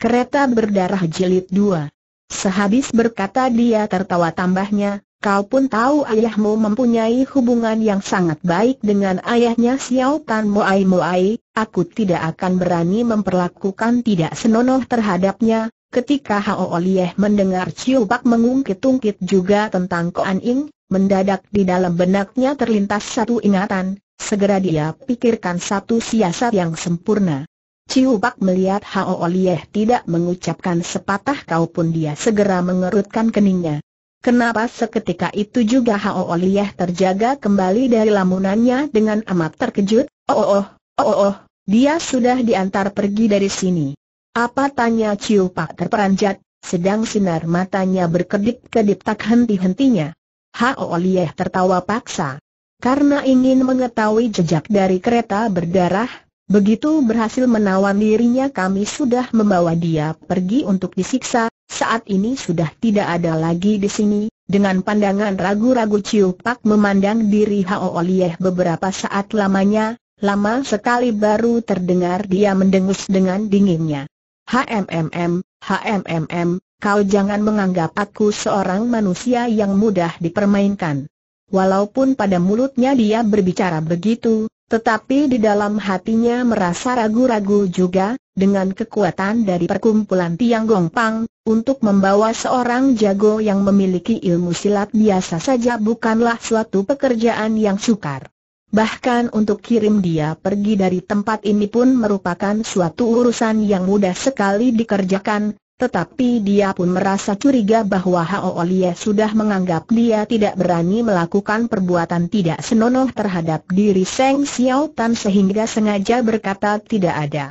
Kereta berdarah jilid dua. Sehabis berkata dia tertawa tambahnya, kau pun tahu ayahmu mempunyai hubungan yang sangat baik dengan ayahnya Xiao Tan Moai Moai, aku tidak akan berani memperlakukan tidak senonoh terhadapnya. Ketika Hao Olieh mendengar Chiu Pak mengungkit-ungkit juga tentang Koan Ing, mendadak di dalam benaknya terlintas satu ingatan, segera dia pikirkan satu siasat yang sempurna. Ciu Bak melihat Hao Olieh tidak mengucapkan sepatah kau pun dia segera mengerutkan keningnya. Kenapa seketika itu juga Hao Olieh terjaga kembali dari lamunannya dengan amat terkejut, oh oh oh, oh oh, oh dia sudah diantar pergi dari sini. Apa tanya Ciu Pak terperanjat, sedang sinar matanya berkedip-kedip tak henti-hentinya. Hao Olieh tertawa paksa. Karena ingin mengetahui jejak dari kereta berdarah, Begitu berhasil menawan dirinya kami sudah membawa dia pergi untuk disiksa, saat ini sudah tidak ada lagi di sini. Dengan pandangan ragu-ragu Ciu Pak memandang diri Hao Olieh beberapa saat lamanya, lama sekali baru terdengar dia mendengus dengan dinginnya. HMMM, HMMM, kau jangan menganggap aku seorang manusia yang mudah dipermainkan. Walaupun pada mulutnya dia berbicara begitu, tetapi di dalam hatinya merasa ragu-ragu juga, dengan kekuatan dari perkumpulan Tiang pang untuk membawa seorang jago yang memiliki ilmu silat biasa saja bukanlah suatu pekerjaan yang sukar. Bahkan untuk kirim dia pergi dari tempat ini pun merupakan suatu urusan yang mudah sekali dikerjakan, tetapi dia pun merasa curiga bahwa Hao Lie sudah menganggap dia tidak berani melakukan perbuatan tidak senonoh terhadap diri Seng Xiao Tan sehingga sengaja berkata tidak ada.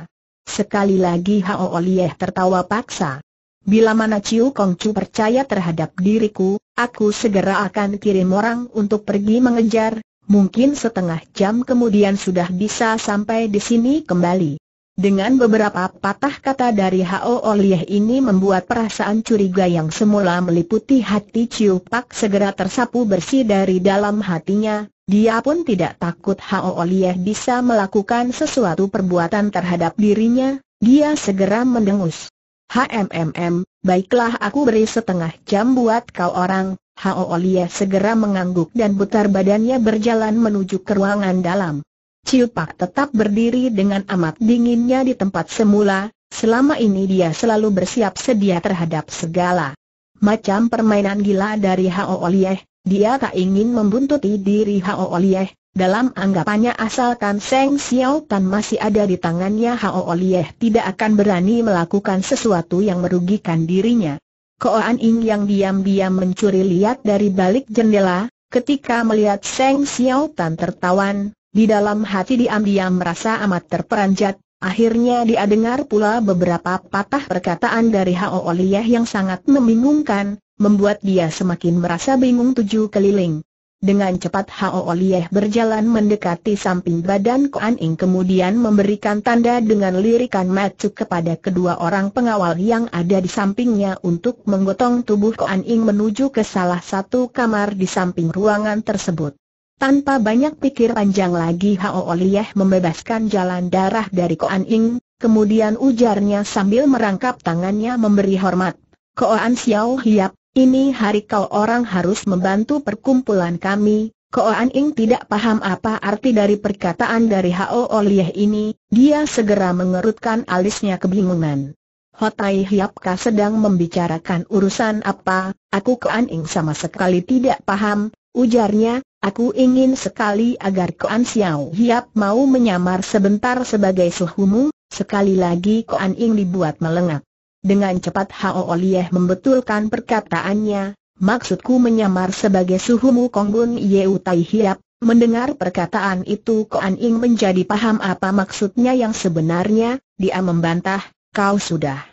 Sekali lagi Hao Lie tertawa paksa. Bila mana Ciu Chu percaya terhadap diriku, aku segera akan kirim orang untuk pergi mengejar, mungkin setengah jam kemudian sudah bisa sampai di sini kembali. Dengan beberapa patah kata dari Hao Olieh ini membuat perasaan curiga yang semula meliputi hati Chiu Pak segera tersapu bersih dari dalam hatinya, dia pun tidak takut Hao Olieh bisa melakukan sesuatu perbuatan terhadap dirinya, dia segera mendengus. HMMM, baiklah aku beri setengah jam buat kau orang, Hao Olia segera mengangguk dan putar badannya berjalan menuju ke ruangan dalam. Ciu tetap berdiri dengan amat dinginnya di tempat semula, selama ini dia selalu bersiap sedia terhadap segala macam permainan gila dari Hao Olieh, dia tak ingin membuntuti diri Hao Olieh, dalam anggapannya asalkan Seng Xiao Tan masih ada di tangannya Hao Olieh tidak akan berani melakukan sesuatu yang merugikan dirinya. Koan Ing yang diam-diam mencuri lihat dari balik jendela, ketika melihat Seng Xiao Tan tertawan, di dalam hati diam-diam merasa amat terperanjat, akhirnya dia dengar pula beberapa patah perkataan dari Hao Oliyah yang sangat membingungkan, membuat dia semakin merasa bingung tujuh keliling. Dengan cepat Hao Oliyah berjalan mendekati samping badan Koan Ing kemudian memberikan tanda dengan lirikan macu kepada kedua orang pengawal yang ada di sampingnya untuk menggotong tubuh Koan Ing menuju ke salah satu kamar di samping ruangan tersebut. Tanpa banyak pikir panjang lagi Hao Oliyah membebaskan jalan darah dari Koan Ing, kemudian ujarnya sambil merangkap tangannya memberi hormat. Koan Xiao Hiap, ini hari kau orang harus membantu perkumpulan kami. Koan Ing tidak paham apa arti dari perkataan dari Hao Oliyah ini, dia segera mengerutkan alisnya kebingungan. Hotai Hiapka sedang membicarakan urusan apa, aku Koan Ing sama sekali tidak paham, ujarnya, Aku ingin sekali agar Koan Xiao Hiap mau menyamar sebentar sebagai suhumu, sekali lagi Koan Ing dibuat melengak. Dengan cepat Hao Olieh membetulkan perkataannya, maksudku menyamar sebagai suhumu Kongbun Yeu Tai Hiap, Mendengar perkataan itu Koan Ing menjadi paham apa maksudnya yang sebenarnya, dia membantah, kau sudah.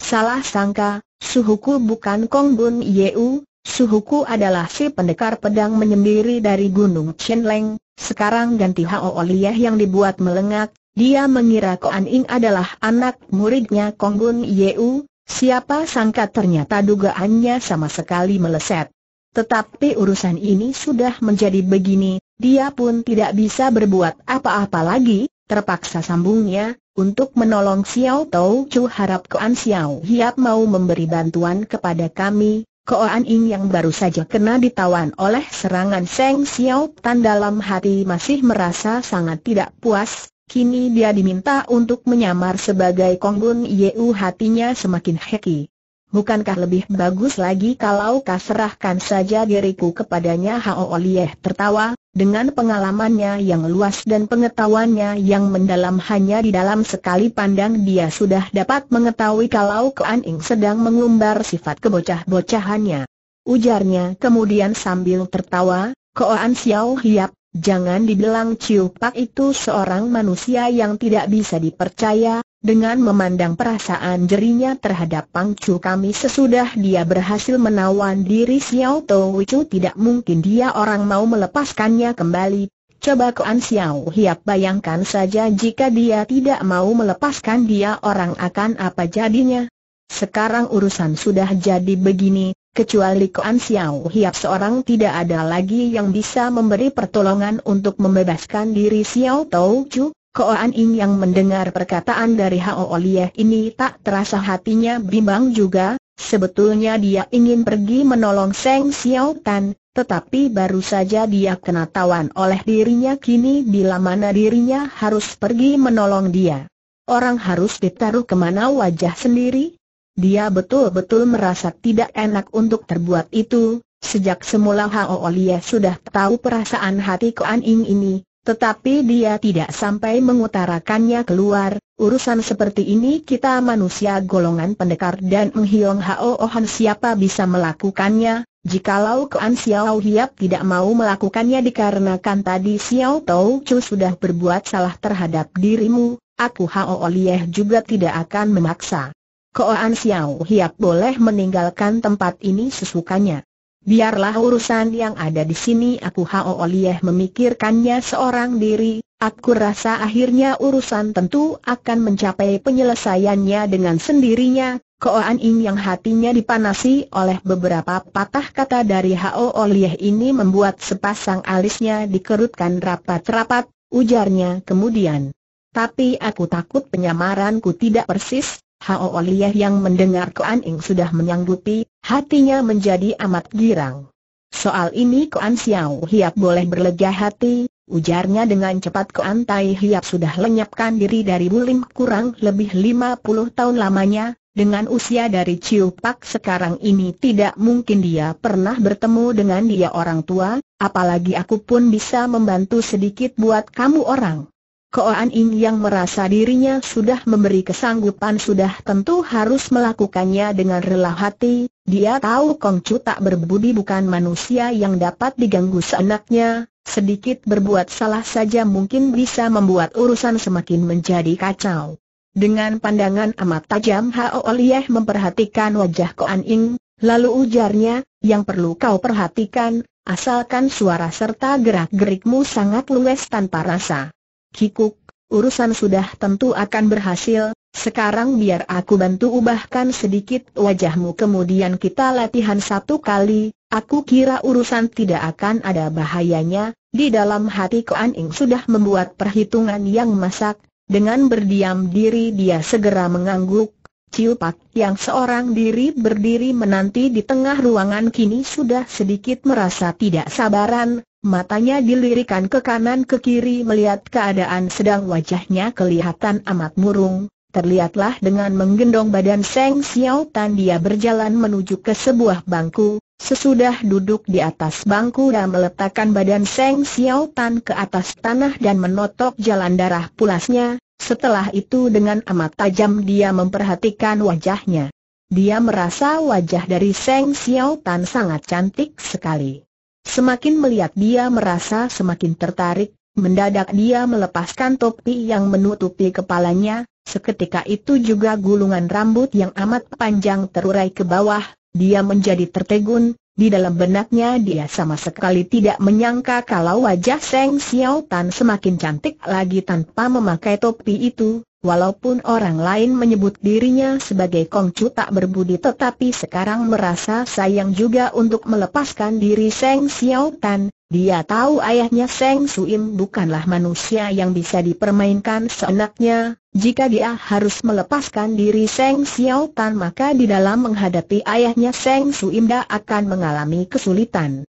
Salah sangka, suhuku bukan Kong Bun Yeu, Suhuku adalah si pendekar pedang menyendiri dari Gunung Chenleng, sekarang ganti Hao Oliyah yang dibuat melengak, dia mengira Koan Ing adalah anak muridnya Konggun Yeu, siapa sangka ternyata dugaannya sama sekali meleset. Tetapi urusan ini sudah menjadi begini, dia pun tidak bisa berbuat apa-apa lagi, terpaksa sambungnya, untuk menolong Xiao Tou Chu harap Koan Xiao Hiap mau memberi bantuan kepada kami, Koan Ing yang baru saja kena ditawan oleh serangan Seng Xiao Tan dalam hati masih merasa sangat tidak puas, kini dia diminta untuk menyamar sebagai Bun Yeu hatinya semakin heki. Bukankah lebih bagus lagi kalau kau serahkan saja diriku kepadanya Hao Olieh tertawa, dengan pengalamannya yang luas dan pengetahuannya yang mendalam hanya di dalam sekali pandang dia sudah dapat mengetahui kalau Kuan Ing sedang mengumbar sifat kebocah-bocahannya. Ujarnya kemudian sambil tertawa, Koan Xiao Hiap, jangan dibilang Ciu Pak itu seorang manusia yang tidak bisa dipercaya, dengan memandang perasaan jerinya terhadap pangcu kami sesudah dia berhasil menawan diri Xiao Chu tidak mungkin dia orang mau melepaskannya kembali. Coba Kuan Xiao Hiap bayangkan saja jika dia tidak mau melepaskan dia orang akan apa jadinya. Sekarang urusan sudah jadi begini, kecuali Kuan Xiao Hiap seorang tidak ada lagi yang bisa memberi pertolongan untuk membebaskan diri Xiao Chu. Koan Ing yang mendengar perkataan dari Hao Oliyah ini tak terasa hatinya bimbang juga, sebetulnya dia ingin pergi menolong Seng Xiao Tan, tetapi baru saja dia kena tawan oleh dirinya kini bila mana dirinya harus pergi menolong dia. Orang harus ditaruh kemana wajah sendiri? Dia betul-betul merasa tidak enak untuk terbuat itu, sejak semula Hao Oliyah sudah tahu perasaan hati Koan Ing ini, tetapi dia tidak sampai mengutarakannya keluar, urusan seperti ini kita manusia golongan pendekar dan menghiong Hao Ohan siapa bisa melakukannya, jikalau Kuan Xiao Hiap tidak mau melakukannya dikarenakan tadi Xiao Tau Chu sudah berbuat salah terhadap dirimu, aku Hao Olieh juga tidak akan memaksa. Kuan Xiao Hiap boleh meninggalkan tempat ini sesukanya. Biarlah urusan yang ada di sini aku Hao Olieh memikirkannya seorang diri, aku rasa akhirnya urusan tentu akan mencapai penyelesaiannya dengan sendirinya, Koan Ing yang hatinya dipanasi oleh beberapa patah kata dari Hao Olieh ini membuat sepasang alisnya dikerutkan rapat-rapat, ujarnya kemudian. Tapi aku takut penyamaranku tidak persis, Hao Olieh yang mendengar Koan Ing sudah menyanggupi, Hatinya menjadi amat girang. Soal ini Koan Xiao Hiap boleh berlega hati, ujarnya dengan cepat Koan Tai Hiap sudah lenyapkan diri dari bulim kurang lebih 50 tahun lamanya, dengan usia dari Ciu Pak sekarang ini tidak mungkin dia pernah bertemu dengan dia orang tua, apalagi aku pun bisa membantu sedikit buat kamu orang. Koan Ing yang merasa dirinya sudah memberi kesanggupan sudah tentu harus melakukannya dengan rela hati, dia tahu Chu tak berbudi bukan manusia yang dapat diganggu seenaknya, sedikit berbuat salah saja mungkin bisa membuat urusan semakin menjadi kacau. Dengan pandangan amat tajam Hao Olieh memperhatikan wajah Koan Ing, lalu ujarnya, yang perlu kau perhatikan, asalkan suara serta gerak-gerikmu sangat luwes tanpa rasa. Kikuk, urusan sudah tentu akan berhasil, sekarang biar aku bantu ubahkan sedikit wajahmu kemudian kita latihan satu kali, aku kira urusan tidak akan ada bahayanya, di dalam hati Koan Ing sudah membuat perhitungan yang masak, dengan berdiam diri dia segera mengangguk, Ciu Pak yang seorang diri berdiri menanti di tengah ruangan kini sudah sedikit merasa tidak sabaran, Matanya dilirikan ke kanan ke kiri melihat keadaan sedang wajahnya kelihatan amat murung, Terlihatlah dengan menggendong badan Seng Xiao Tan dia berjalan menuju ke sebuah bangku, sesudah duduk di atas bangku dan meletakkan badan Seng Xiao Tan ke atas tanah dan menotok jalan darah pulasnya, setelah itu dengan amat tajam dia memperhatikan wajahnya. Dia merasa wajah dari Seng Xiao Tan sangat cantik sekali. Semakin melihat dia merasa semakin tertarik, mendadak dia melepaskan topi yang menutupi kepalanya, Seketika itu juga gulungan rambut yang amat panjang terurai ke bawah, dia menjadi tertegun, di dalam benaknya dia sama sekali tidak menyangka kalau wajah Seng Xiao Tan semakin cantik lagi tanpa memakai topi itu, Walaupun orang lain menyebut dirinya sebagai Kongcu tak berbudi tetapi sekarang merasa sayang juga untuk melepaskan diri Seng Xiao Tan, dia tahu ayahnya Seng Suim bukanlah manusia yang bisa dipermainkan seenaknya, jika dia harus melepaskan diri Seng Xiao Tan maka di dalam menghadapi ayahnya Seng Suim dia akan mengalami kesulitan.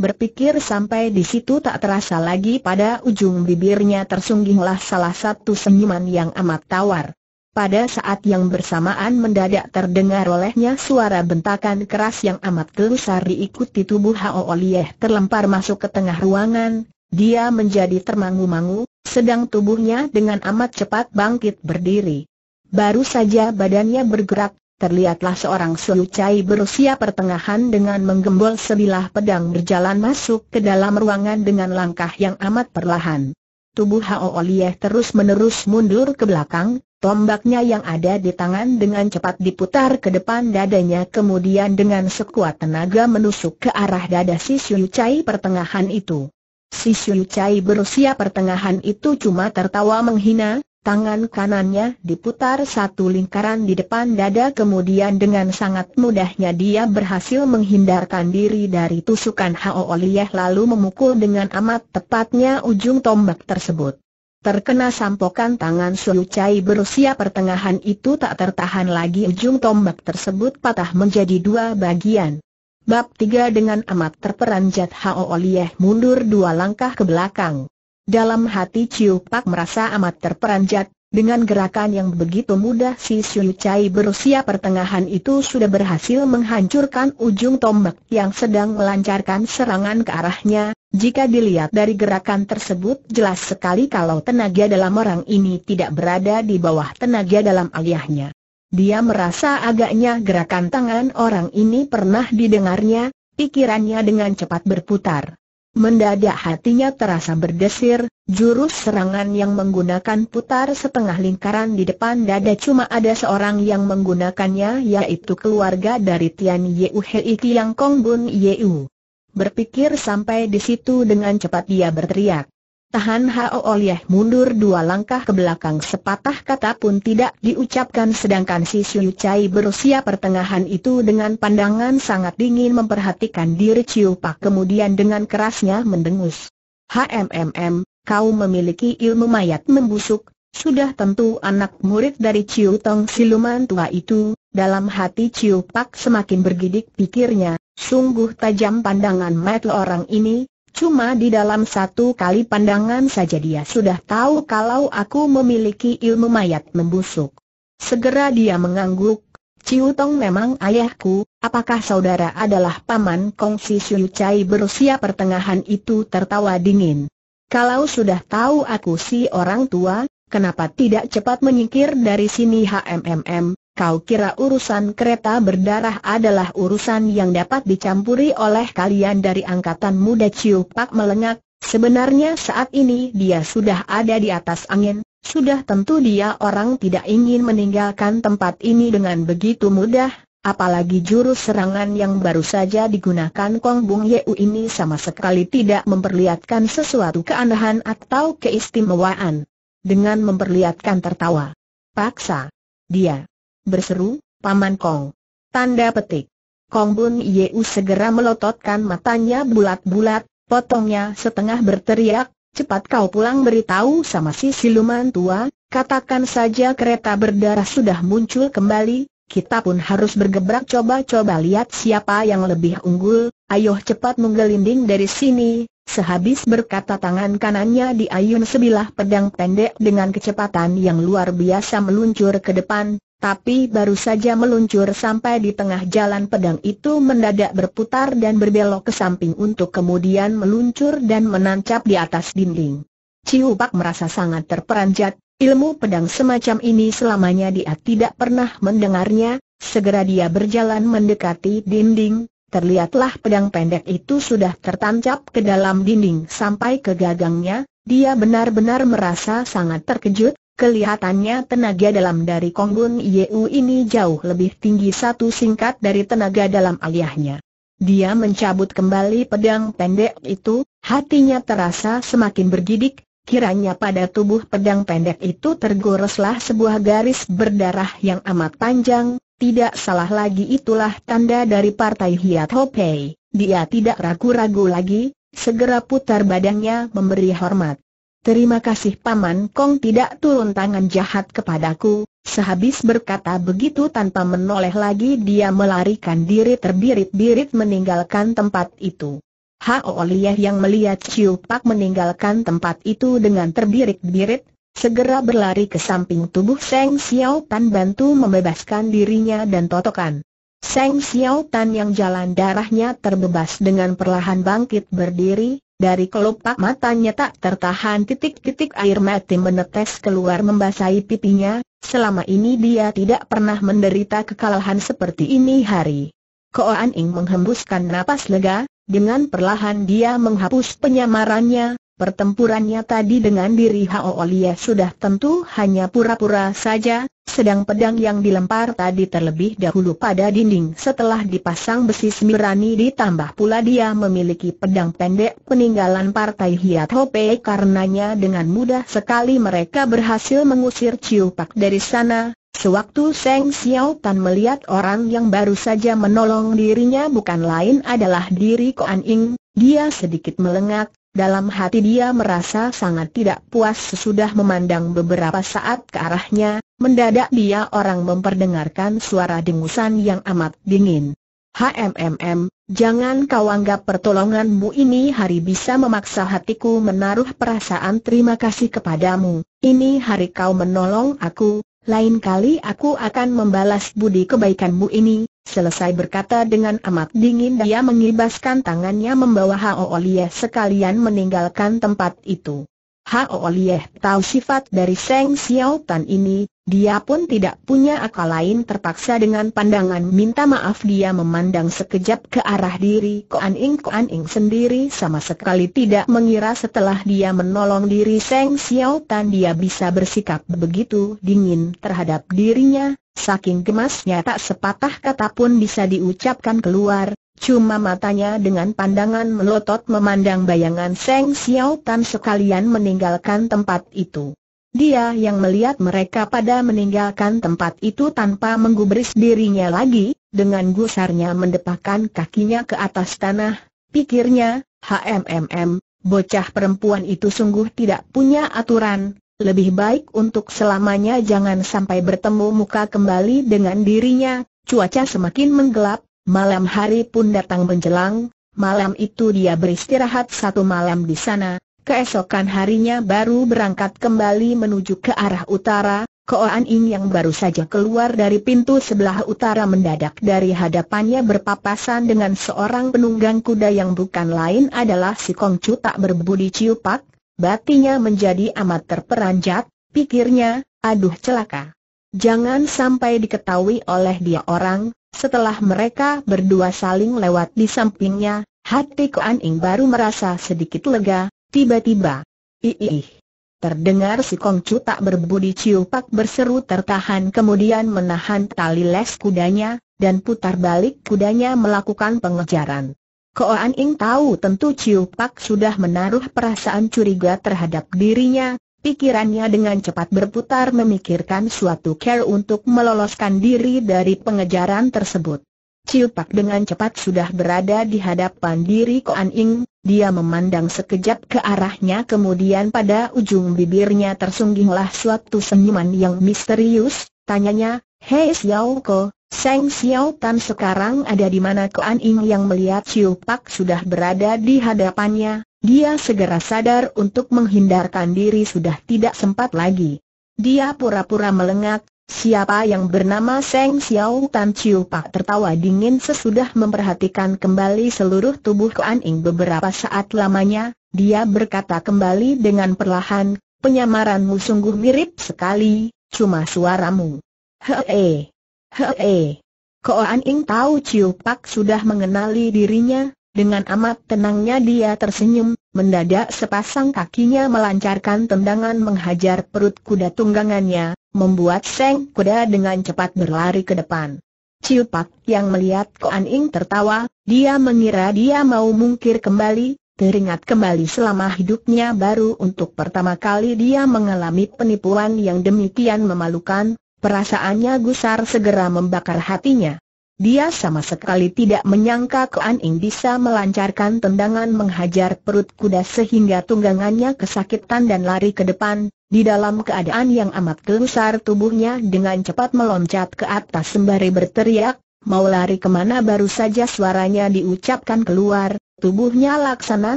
Berpikir sampai di situ tak terasa lagi pada ujung bibirnya tersungginglah salah satu senyuman yang amat tawar. Pada saat yang bersamaan mendadak terdengar olehnya suara bentakan keras yang amat gelusar diikuti tubuh Hao Olieh terlempar masuk ke tengah ruangan, dia menjadi termangu-mangu, sedang tubuhnya dengan amat cepat bangkit berdiri. Baru saja badannya bergerak, terlihatlah seorang Chai berusia pertengahan dengan menggembol sebilah pedang berjalan masuk ke dalam ruangan dengan langkah yang amat perlahan. Tubuh Hao Olieh terus-menerus mundur ke belakang, tombaknya yang ada di tangan dengan cepat diputar ke depan dadanya kemudian dengan sekuat tenaga menusuk ke arah dada si Chai pertengahan itu. Si Chai berusia pertengahan itu cuma tertawa menghina, Tangan kanannya diputar satu lingkaran di depan dada kemudian dengan sangat mudahnya dia berhasil menghindarkan diri dari tusukan Hao Olieh lalu memukul dengan amat tepatnya ujung tombak tersebut. Terkena sampokan tangan Suyu Chai berusia pertengahan itu tak tertahan lagi ujung tombak tersebut patah menjadi dua bagian. Bab 3 dengan amat terperanjat Hao Olieh mundur dua langkah ke belakang. Dalam hati Ciu Pak merasa amat terperanjat, dengan gerakan yang begitu mudah si Siu Chai berusia pertengahan itu sudah berhasil menghancurkan ujung tombak yang sedang melancarkan serangan ke arahnya, jika dilihat dari gerakan tersebut jelas sekali kalau tenaga dalam orang ini tidak berada di bawah tenaga dalam ayahnya. Dia merasa agaknya gerakan tangan orang ini pernah didengarnya, pikirannya dengan cepat berputar. Mendadak hatinya terasa berdesir, jurus serangan yang menggunakan putar setengah lingkaran di depan dada cuma ada seorang yang menggunakannya yaitu keluarga dari Tian Yeu Hei Tiang Kong Bun Yeu. Berpikir sampai di situ dengan cepat dia berteriak. Tahan Hao Oleh mundur dua langkah ke belakang sepatah kata pun tidak diucapkan sedangkan si Siu Chai berusia pertengahan itu dengan pandangan sangat dingin memperhatikan diri Chiu Pak kemudian dengan kerasnya mendengus. HMMM, kau memiliki ilmu mayat membusuk, sudah tentu anak murid dari Chiu Tong siluman tua itu, dalam hati Chiu Pak semakin bergidik pikirnya, sungguh tajam pandangan mata orang ini, Cuma di dalam satu kali pandangan saja dia sudah tahu kalau aku memiliki ilmu mayat membusuk. Segera dia mengangguk, Ciu Tong memang ayahku, apakah saudara adalah paman Kongsi Siu Chai berusia pertengahan itu tertawa dingin. Kalau sudah tahu aku si orang tua, kenapa tidak cepat menyingkir dari sini HMMM, kau kira urusan kereta berdarah adalah urusan yang dapat dicampuri oleh kalian dari angkatan muda Ciu Pak melengak, sebenarnya saat ini dia sudah ada di atas angin, sudah tentu dia orang tidak ingin meninggalkan tempat ini dengan begitu mudah, apalagi jurus serangan yang baru saja digunakan Kong Bung Yeu ini sama sekali tidak memperlihatkan sesuatu keanehan atau keistimewaan. Dengan memperlihatkan tertawa. Paksa. Dia berseru, Paman Kong. Tanda petik. Kong Bun Yeu segera melototkan matanya bulat-bulat, potongnya setengah berteriak, cepat kau pulang beritahu sama si siluman tua, katakan saja kereta berdarah sudah muncul kembali, kita pun harus bergebrak coba-coba lihat siapa yang lebih unggul, ayo cepat menggelinding dari sini. Sehabis berkata tangan kanannya diayun sebilah pedang pendek dengan kecepatan yang luar biasa meluncur ke depan, tapi baru saja meluncur sampai di tengah jalan pedang itu mendadak berputar dan berbelok ke samping untuk kemudian meluncur dan menancap di atas dinding. Ciu Pak merasa sangat terperanjat, ilmu pedang semacam ini selamanya dia tidak pernah mendengarnya, segera dia berjalan mendekati dinding, terlihatlah pedang pendek itu sudah tertancap ke dalam dinding sampai ke gagangnya, dia benar-benar merasa sangat terkejut, Kelihatannya tenaga dalam dari Konggun Yeu ini jauh lebih tinggi satu singkat dari tenaga dalam aliyahnya. Dia mencabut kembali pedang pendek itu, hatinya terasa semakin bergidik, kiranya pada tubuh pedang pendek itu tergoreslah sebuah garis berdarah yang amat panjang, tidak salah lagi itulah tanda dari partai Hiat Hopei. Dia tidak ragu-ragu lagi, segera putar badannya memberi hormat. Terima kasih Paman Kong tidak turun tangan jahat kepadaku, sehabis berkata begitu tanpa menoleh lagi dia melarikan diri terbirit-birit meninggalkan tempat itu. Hao Lieh yang melihat Chiu Pak meninggalkan tempat itu dengan terbirit-birit, segera berlari ke samping tubuh Seng Xiao Tan bantu membebaskan dirinya dan totokan. Seng Xiao Tan yang jalan darahnya terbebas dengan perlahan bangkit berdiri, dari kelopak matanya tak tertahan titik-titik air mati menetes keluar membasahi pipinya, selama ini dia tidak pernah menderita kekalahan seperti ini hari. Koan Ing menghembuskan napas lega, dengan perlahan dia menghapus penyamarannya, Pertempurannya tadi dengan diri Hao Olia sudah tentu hanya pura-pura saja, sedang pedang yang dilempar tadi terlebih dahulu pada dinding setelah dipasang besi semirani ditambah pula dia memiliki pedang pendek peninggalan partai Hiat Hope karenanya dengan mudah sekali mereka berhasil mengusir ciupak Pak dari sana. Sewaktu Seng Xiao Tan melihat orang yang baru saja menolong dirinya bukan lain adalah diri Koan Ing, dia sedikit melengak, dalam hati dia merasa sangat tidak puas sesudah memandang beberapa saat ke arahnya, mendadak dia orang memperdengarkan suara dengusan yang amat dingin. HMMM, jangan kau anggap pertolonganmu ini hari bisa memaksa hatiku menaruh perasaan terima kasih kepadamu, ini hari kau menolong aku, lain kali aku akan membalas budi kebaikanmu ini, Selesai berkata dengan amat dingin dia mengibaskan tangannya membawa Hao Olieh sekalian meninggalkan tempat itu. Hao Olieh tahu sifat dari Seng Xiao Tan ini, dia pun tidak punya akal lain terpaksa dengan pandangan minta maaf dia memandang sekejap ke arah diri Koan Ing Koan Ing sendiri sama sekali tidak mengira setelah dia menolong diri Seng Xiao Tan dia bisa bersikap begitu dingin terhadap dirinya, Saking gemasnya tak sepatah kata pun bisa diucapkan keluar, cuma matanya dengan pandangan melotot memandang bayangan Seng Xiao Tan sekalian meninggalkan tempat itu. Dia yang melihat mereka pada meninggalkan tempat itu tanpa menggubris dirinya lagi, dengan gusarnya mendepakan kakinya ke atas tanah, pikirnya, HMMM, bocah perempuan itu sungguh tidak punya aturan, lebih baik untuk selamanya jangan sampai bertemu muka kembali dengan dirinya, cuaca semakin menggelap, malam hari pun datang menjelang, malam itu dia beristirahat satu malam di sana, keesokan harinya baru berangkat kembali menuju ke arah utara, Koan Ing yang baru saja keluar dari pintu sebelah utara mendadak dari hadapannya berpapasan dengan seorang penunggang kuda yang bukan lain adalah si Kongcu tak berbudi ciupak, Batinya menjadi amat terperanjat, pikirnya, aduh celaka. Jangan sampai diketahui oleh dia orang, setelah mereka berdua saling lewat di sampingnya, hati Koan Ing baru merasa sedikit lega, tiba-tiba. Iih. Terdengar si Kongcu tak berbudi ciupak berseru tertahan kemudian menahan tali les kudanya, dan putar balik kudanya melakukan pengejaran. An Ing tahu tentu Ciu Pak sudah menaruh perasaan curiga terhadap dirinya, pikirannya dengan cepat berputar memikirkan suatu cara untuk meloloskan diri dari pengejaran tersebut. Ciu Pak dengan cepat sudah berada di hadapan diri An Ing, dia memandang sekejap ke arahnya kemudian pada ujung bibirnya tersungginglah suatu senyuman yang misterius, tanyanya, Hei Xiao Ko, Seng Xiao Tan sekarang ada di mana Kuan Ing yang melihat Chiu Pak sudah berada di hadapannya, dia segera sadar untuk menghindarkan diri sudah tidak sempat lagi. Dia pura-pura melengak, siapa yang bernama Seng Xiao Tan Chiu Pak tertawa dingin sesudah memperhatikan kembali seluruh tubuh Kuan Ing beberapa saat lamanya, dia berkata kembali dengan perlahan, penyamaranmu sungguh mirip sekali, cuma suaramu. Hei! Hei, Koan Ing tahu Ciupak Pak sudah mengenali dirinya, dengan amat tenangnya dia tersenyum, mendadak sepasang kakinya melancarkan tendangan menghajar perut kuda tunggangannya, membuat seng kuda dengan cepat berlari ke depan. Ciupak Pak yang melihat Koan Ing tertawa, dia mengira dia mau mungkir kembali, Teringat kembali selama hidupnya baru untuk pertama kali dia mengalami penipuan yang demikian memalukan, Perasaannya gusar segera membakar hatinya. Dia sama sekali tidak menyangka Kuan Ing bisa melancarkan tendangan menghajar perut kuda sehingga tunggangannya kesakitan dan lari ke depan, di dalam keadaan yang amat gelusar tubuhnya dengan cepat meloncat ke atas sembari berteriak, mau lari kemana baru saja suaranya diucapkan keluar, tubuhnya laksana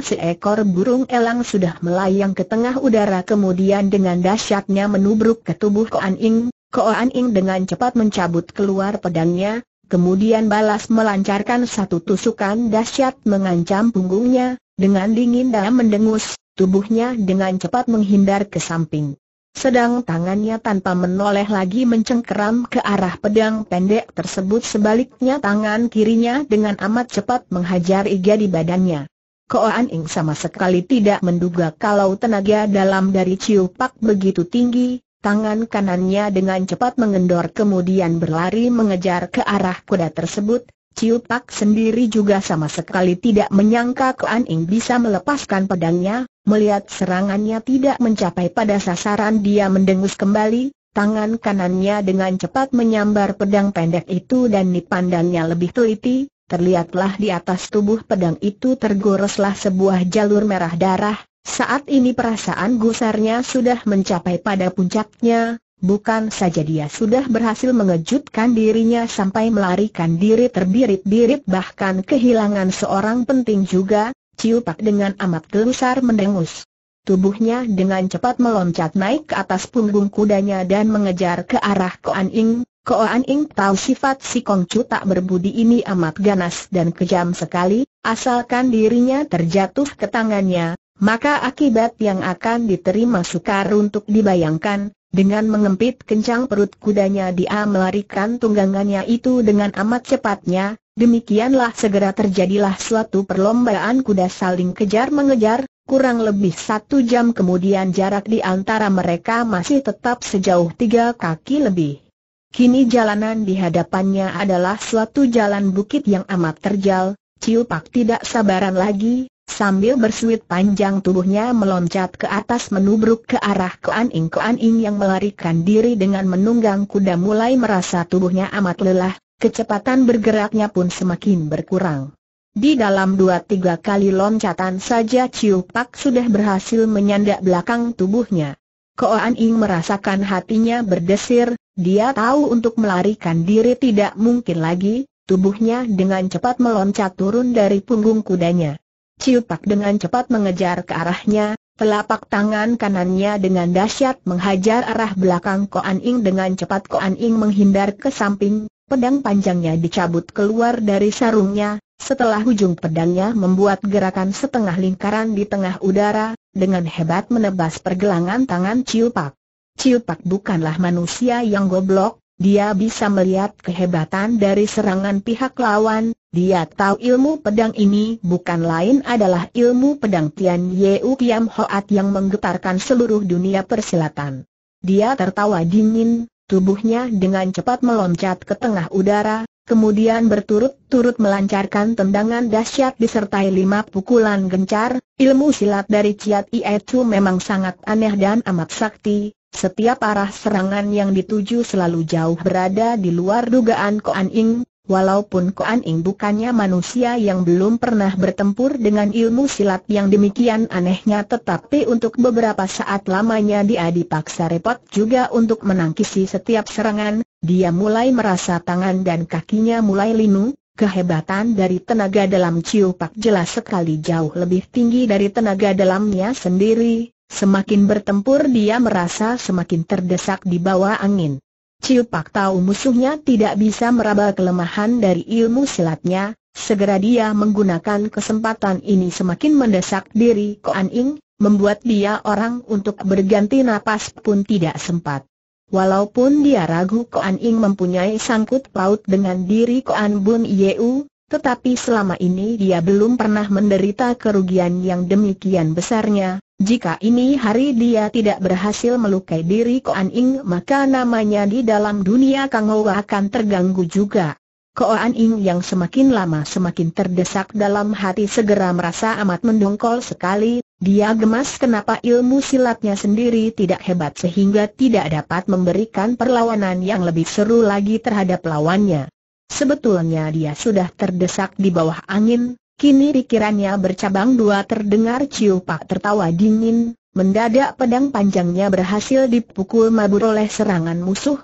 seekor burung elang sudah melayang ke tengah udara kemudian dengan dahsyatnya menubruk ke tubuh Kuan Ing, Koan Ing dengan cepat mencabut keluar pedangnya, kemudian balas melancarkan satu tusukan dahsyat mengancam punggungnya, dengan dingin dan mendengus, tubuhnya dengan cepat menghindar ke samping. Sedang tangannya tanpa menoleh lagi mencengkeram ke arah pedang pendek tersebut sebaliknya tangan kirinya dengan amat cepat menghajar iga di badannya. Koan Ing sama sekali tidak menduga kalau tenaga dalam dari Ciu Pak begitu tinggi, Tangan kanannya dengan cepat mengendor kemudian berlari mengejar ke arah kuda tersebut. Ciu Pak sendiri juga sama sekali tidak menyangka Kuan Ing bisa melepaskan pedangnya, melihat serangannya tidak mencapai pada sasaran dia mendengus kembali, tangan kanannya dengan cepat menyambar pedang pendek itu dan dipandangnya lebih teliti, terlihatlah di atas tubuh pedang itu tergoreslah sebuah jalur merah darah, saat ini perasaan gusarnya sudah mencapai pada puncaknya, bukan saja dia sudah berhasil mengejutkan dirinya sampai melarikan diri terbirit-birit bahkan kehilangan seorang penting juga, Ciu dengan amat gelusar mendengus. Tubuhnya dengan cepat meloncat naik ke atas punggung kudanya dan mengejar ke arah Koan Ing. Koan Ing tahu sifat si Kongcu tak berbudi ini amat ganas dan kejam sekali, asalkan dirinya terjatuh ke tangannya, maka akibat yang akan diterima sukar untuk dibayangkan, dengan mengempit kencang perut kudanya dia melarikan tunggangannya itu dengan amat cepatnya, demikianlah segera terjadilah suatu perlombaan kuda saling kejar-mengejar, kurang lebih satu jam kemudian jarak di antara mereka masih tetap sejauh tiga kaki lebih. Kini jalanan di hadapannya adalah suatu jalan bukit yang amat terjal, Ciupak tidak sabaran lagi, Sambil bersuit panjang tubuhnya meloncat ke atas menubruk ke arah Kuan Ing Kuan Ing yang melarikan diri dengan menunggang kuda mulai merasa tubuhnya amat lelah, kecepatan bergeraknya pun semakin berkurang. Di dalam dua tiga kali loncatan saja Ciupak Pak sudah berhasil menyandak belakang tubuhnya. Kuan Ing merasakan hatinya berdesir, dia tahu untuk melarikan diri tidak mungkin lagi, tubuhnya dengan cepat meloncat turun dari punggung kudanya. Ciu dengan cepat mengejar ke arahnya, telapak tangan kanannya dengan dahsyat menghajar arah belakang Koan Ing dengan cepat Koan Ing menghindar ke samping, pedang panjangnya dicabut keluar dari sarungnya, setelah ujung pedangnya membuat gerakan setengah lingkaran di tengah udara, dengan hebat menebas pergelangan tangan Ciu Pak. bukanlah manusia yang goblok, dia bisa melihat kehebatan dari serangan pihak lawan, dia tahu ilmu pedang ini bukan lain adalah ilmu pedang Tian Yeu Kiam Hoat yang menggetarkan seluruh dunia persilatan. Dia tertawa dingin, tubuhnya dengan cepat meloncat ke tengah udara, kemudian berturut-turut melancarkan tendangan dahsyat disertai lima pukulan gencar, ilmu silat dari Ciat Chu memang sangat aneh dan amat sakti, setiap arah serangan yang dituju selalu jauh berada di luar dugaan Koan Ing, Walaupun Koan Ing bukannya manusia yang belum pernah bertempur dengan ilmu silat yang demikian anehnya tetapi untuk beberapa saat lamanya dia dipaksa repot juga untuk menangkisi setiap serangan, dia mulai merasa tangan dan kakinya mulai linu, kehebatan dari tenaga dalam Ciupak jelas sekali jauh lebih tinggi dari tenaga dalamnya sendiri, semakin bertempur dia merasa semakin terdesak di bawah angin. Ciu Pak tahu musuhnya tidak bisa meraba kelemahan dari ilmu silatnya, segera dia menggunakan kesempatan ini semakin mendesak diri Koan Ing, membuat dia orang untuk berganti napas pun tidak sempat. Walaupun dia ragu Koan Ing mempunyai sangkut paut dengan diri An Bun Yeu, tetapi selama ini dia belum pernah menderita kerugian yang demikian besarnya. Jika ini hari dia tidak berhasil melukai diri Ko An Ing maka namanya di dalam dunia Kang Ho akan terganggu juga. Ko An Ing yang semakin lama semakin terdesak dalam hati segera merasa amat mendongkol sekali, dia gemas kenapa ilmu silatnya sendiri tidak hebat sehingga tidak dapat memberikan perlawanan yang lebih seru lagi terhadap lawannya. Sebetulnya dia sudah terdesak di bawah angin, kini pikirannya bercabang dua terdengar ciupak tertawa dingin, mendadak pedang panjangnya berhasil dipukul mabur oleh serangan musuh,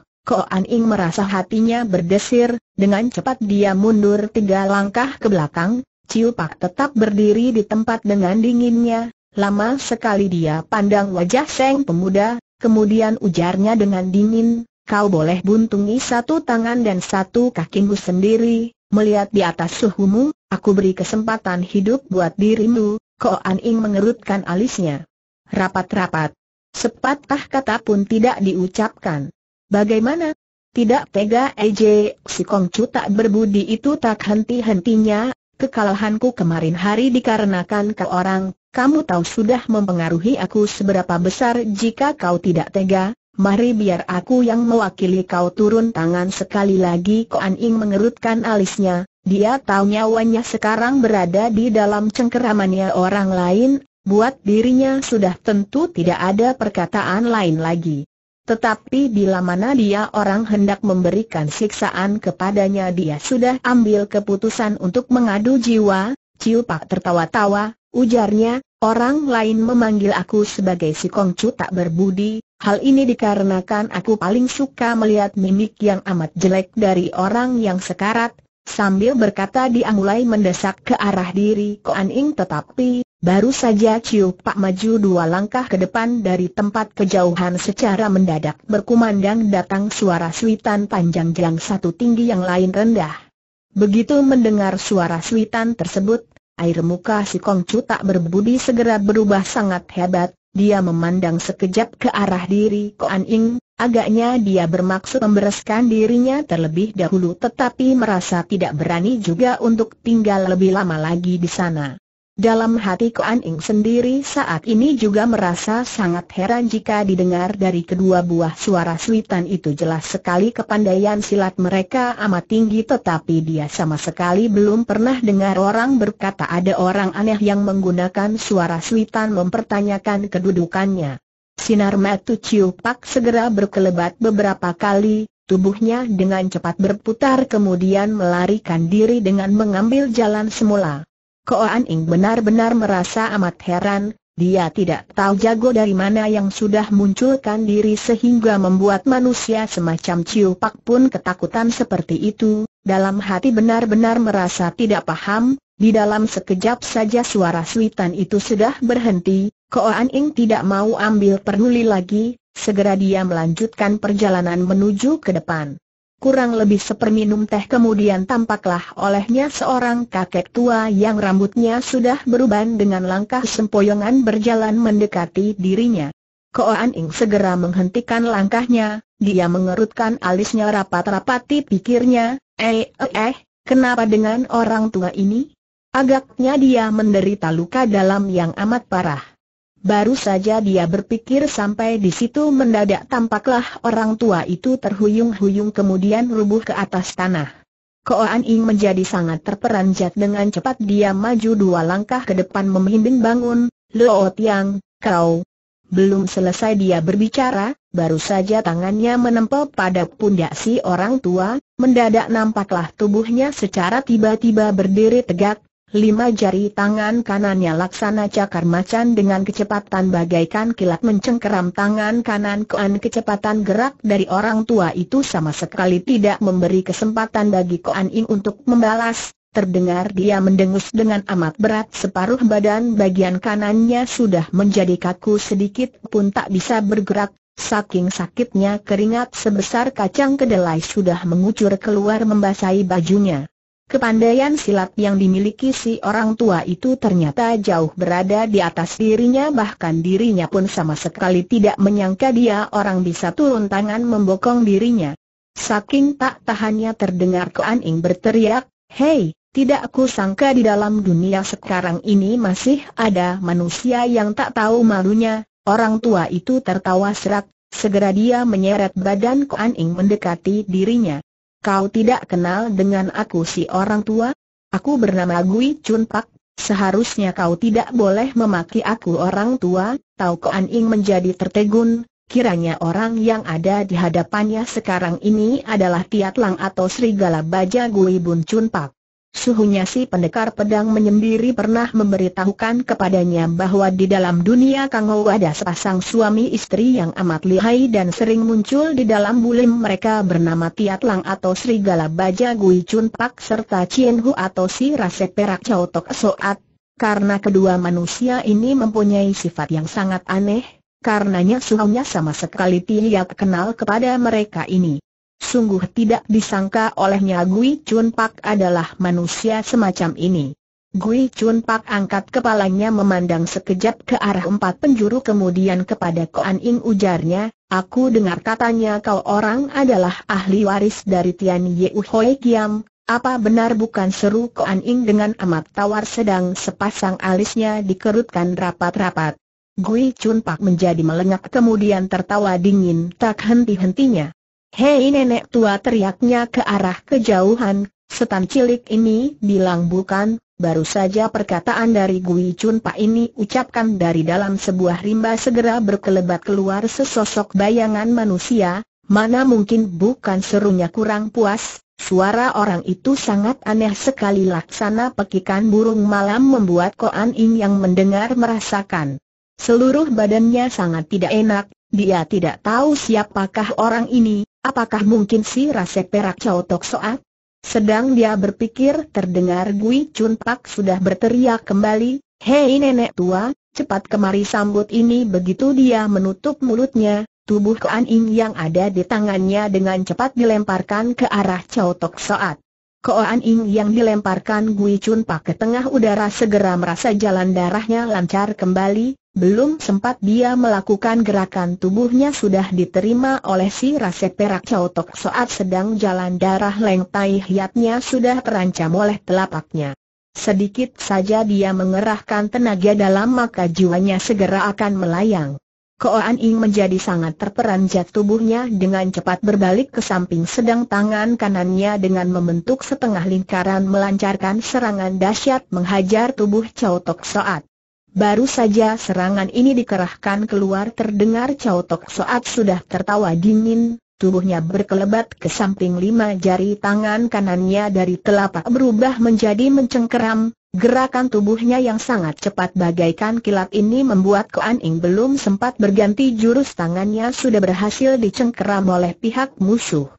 An Ing merasa hatinya berdesir, dengan cepat dia mundur tiga langkah ke belakang, ciupak tetap berdiri di tempat dengan dinginnya, lama sekali dia pandang wajah Seng Pemuda, kemudian ujarnya dengan dingin, kau boleh buntungi satu tangan dan satu kakimu sendiri, melihat di atas suhumu, aku beri kesempatan hidup buat dirimu, Koan Ing mengerutkan alisnya. Rapat-rapat. Sepatah kata pun tidak diucapkan. Bagaimana? Tidak tega EJ, si Kongcu tak berbudi itu tak henti-hentinya, kekalahanku kemarin hari dikarenakan ke orang, kamu tahu sudah mempengaruhi aku seberapa besar jika kau tidak tega, mari biar aku yang mewakili kau turun tangan sekali lagi Koan Ing mengerutkan alisnya, dia tahu nyawanya sekarang berada di dalam cengkeramannya orang lain, buat dirinya sudah tentu tidak ada perkataan lain lagi. Tetapi bila mana dia orang hendak memberikan siksaan kepadanya dia sudah ambil keputusan untuk mengadu jiwa, Ciu Pak tertawa-tawa, ujarnya, orang lain memanggil aku sebagai si Kongcu tak berbudi, Hal ini dikarenakan aku paling suka melihat mimik yang amat jelek dari orang yang sekarat, sambil berkata dia mulai mendesak ke arah diri Koan Ing tetapi, baru saja Ciu Pak maju dua langkah ke depan dari tempat kejauhan secara mendadak berkumandang datang suara suitan panjang yang satu tinggi yang lain rendah. Begitu mendengar suara suitan tersebut, air muka si Kongcu tak berbudi segera berubah sangat hebat, dia memandang sekejap ke arah diri Koan Ing, agaknya dia bermaksud membereskan dirinya terlebih dahulu tetapi merasa tidak berani juga untuk tinggal lebih lama lagi di sana. Dalam hati Kuan Ing sendiri saat ini juga merasa sangat heran jika didengar dari kedua buah suara suitan itu jelas sekali kepandaian silat mereka amat tinggi tetapi dia sama sekali belum pernah dengar orang berkata ada orang aneh yang menggunakan suara suitan mempertanyakan kedudukannya. Sinar Matu ciupak Pak segera berkelebat beberapa kali, tubuhnya dengan cepat berputar kemudian melarikan diri dengan mengambil jalan semula. Ko An Ing benar-benar merasa amat heran, dia tidak tahu jago dari mana yang sudah munculkan diri sehingga membuat manusia semacam Ciu Pak pun ketakutan seperti itu, dalam hati benar-benar merasa tidak paham, di dalam sekejap saja suara suitan itu sudah berhenti, Ko An Ing tidak mau ambil peduli lagi, segera dia melanjutkan perjalanan menuju ke depan. Kurang lebih seperminum teh kemudian tampaklah olehnya seorang kakek tua yang rambutnya sudah beruban dengan langkah sempoyongan berjalan mendekati dirinya. Koan Ing segera menghentikan langkahnya, dia mengerutkan alisnya rapat-rapati pikirnya, eh eh eh, kenapa dengan orang tua ini? Agaknya dia menderita luka dalam yang amat parah. Baru saja dia berpikir sampai di situ mendadak tampaklah orang tua itu terhuyung-huyung kemudian rubuh ke atas tanah. An Ing menjadi sangat terperanjat dengan cepat dia maju dua langkah ke depan memimpin bangun, Lo Tiang, kau. Belum selesai dia berbicara, baru saja tangannya menempel pada pundak si orang tua, mendadak nampaklah tubuhnya secara tiba-tiba berdiri tegak, Lima jari tangan kanannya laksana cakar macan dengan kecepatan bagaikan kilat mencengkeram tangan kanan Koan kecepatan gerak dari orang tua itu sama sekali tidak memberi kesempatan bagi Koan Ing untuk membalas. Terdengar dia mendengus dengan amat berat separuh badan bagian kanannya sudah menjadi kaku sedikit pun tak bisa bergerak, saking sakitnya keringat sebesar kacang kedelai sudah mengucur keluar membasahi bajunya. Kepandaian silat yang dimiliki si orang tua itu ternyata jauh berada di atas dirinya bahkan dirinya pun sama sekali tidak menyangka dia orang bisa turun tangan membokong dirinya. Saking tak tahannya terdengar Koan Ing berteriak, Hei, tidak aku sangka di dalam dunia sekarang ini masih ada manusia yang tak tahu malunya, orang tua itu tertawa serak, segera dia menyeret badan Koan Ing mendekati dirinya. Kau tidak kenal dengan aku si orang tua? Aku bernama Gui Chun Pak. Seharusnya kau tidak boleh memaki aku orang tua, Tau An Ying menjadi tertegun, kiranya orang yang ada di hadapannya sekarang ini adalah Tiat Lang atau Serigala Baja Gui Bun Chun Pak. Suhunya si pendekar pedang menyendiri pernah memberitahukan kepadanya bahwa di dalam dunia Kang ada sepasang suami istri yang amat lihai dan sering muncul di dalam bulim mereka bernama Tiat Lang atau Serigala Baja Gui Chun Pak serta Chien Hu atau si Rase Perak Chow Tok Soat. Karena kedua manusia ini mempunyai sifat yang sangat aneh, karenanya suhunya sama sekali tidak kenal kepada mereka ini. Sungguh tidak disangka olehnya Gui Chun Pak adalah manusia semacam ini. Gui Chun Pak angkat kepalanya memandang sekejap ke arah empat penjuru kemudian kepada Koan Ing ujarnya, aku dengar katanya kau orang adalah ahli waris dari Tian Ye Hoi Kiam, apa benar bukan seru Koan Ing dengan amat tawar sedang sepasang alisnya dikerutkan rapat-rapat. Gui Chun Pak menjadi melengak kemudian tertawa dingin tak henti-hentinya. Hei nenek tua teriaknya ke arah kejauhan, setan cilik ini bilang bukan, baru saja perkataan dari Gui Chun Pak ini ucapkan dari dalam sebuah rimba segera berkelebat keluar sesosok bayangan manusia, mana mungkin bukan serunya kurang puas, suara orang itu sangat aneh sekali laksana pekikan burung malam membuat Koan Ing yang mendengar merasakan. Seluruh badannya sangat tidak enak, dia tidak tahu siapakah orang ini, Apakah mungkin si Rasek Perak Chow Tok Soat? Sedang dia berpikir terdengar Gui Chun Pak sudah berteriak kembali, Hei nenek tua, cepat kemari sambut ini begitu dia menutup mulutnya, tubuh Kuan Ing yang ada di tangannya dengan cepat dilemparkan ke arah Chow Tok Soat. Koan Ing yang dilemparkan Gui Chun Pak ke tengah udara segera merasa jalan darahnya lancar kembali, belum sempat dia melakukan gerakan tubuhnya sudah diterima oleh si rase perak cautok saat sedang jalan darah lengtai hiatnya sudah terancam oleh telapaknya. Sedikit saja dia mengerahkan tenaga dalam maka jiwanya segera akan melayang. Koan Ing menjadi sangat terperanjat tubuhnya dengan cepat berbalik ke samping sedang tangan kanannya dengan membentuk setengah lingkaran melancarkan serangan dahsyat menghajar tubuh caotok saat. Baru saja serangan ini dikerahkan keluar terdengar Chow Tok Soat sudah tertawa dingin, tubuhnya berkelebat ke samping lima jari tangan kanannya dari telapak berubah menjadi mencengkeram, Gerakan tubuhnya yang sangat cepat bagaikan kilat ini membuat Koan Ing belum sempat berganti jurus tangannya sudah berhasil dicengkeram oleh pihak musuh.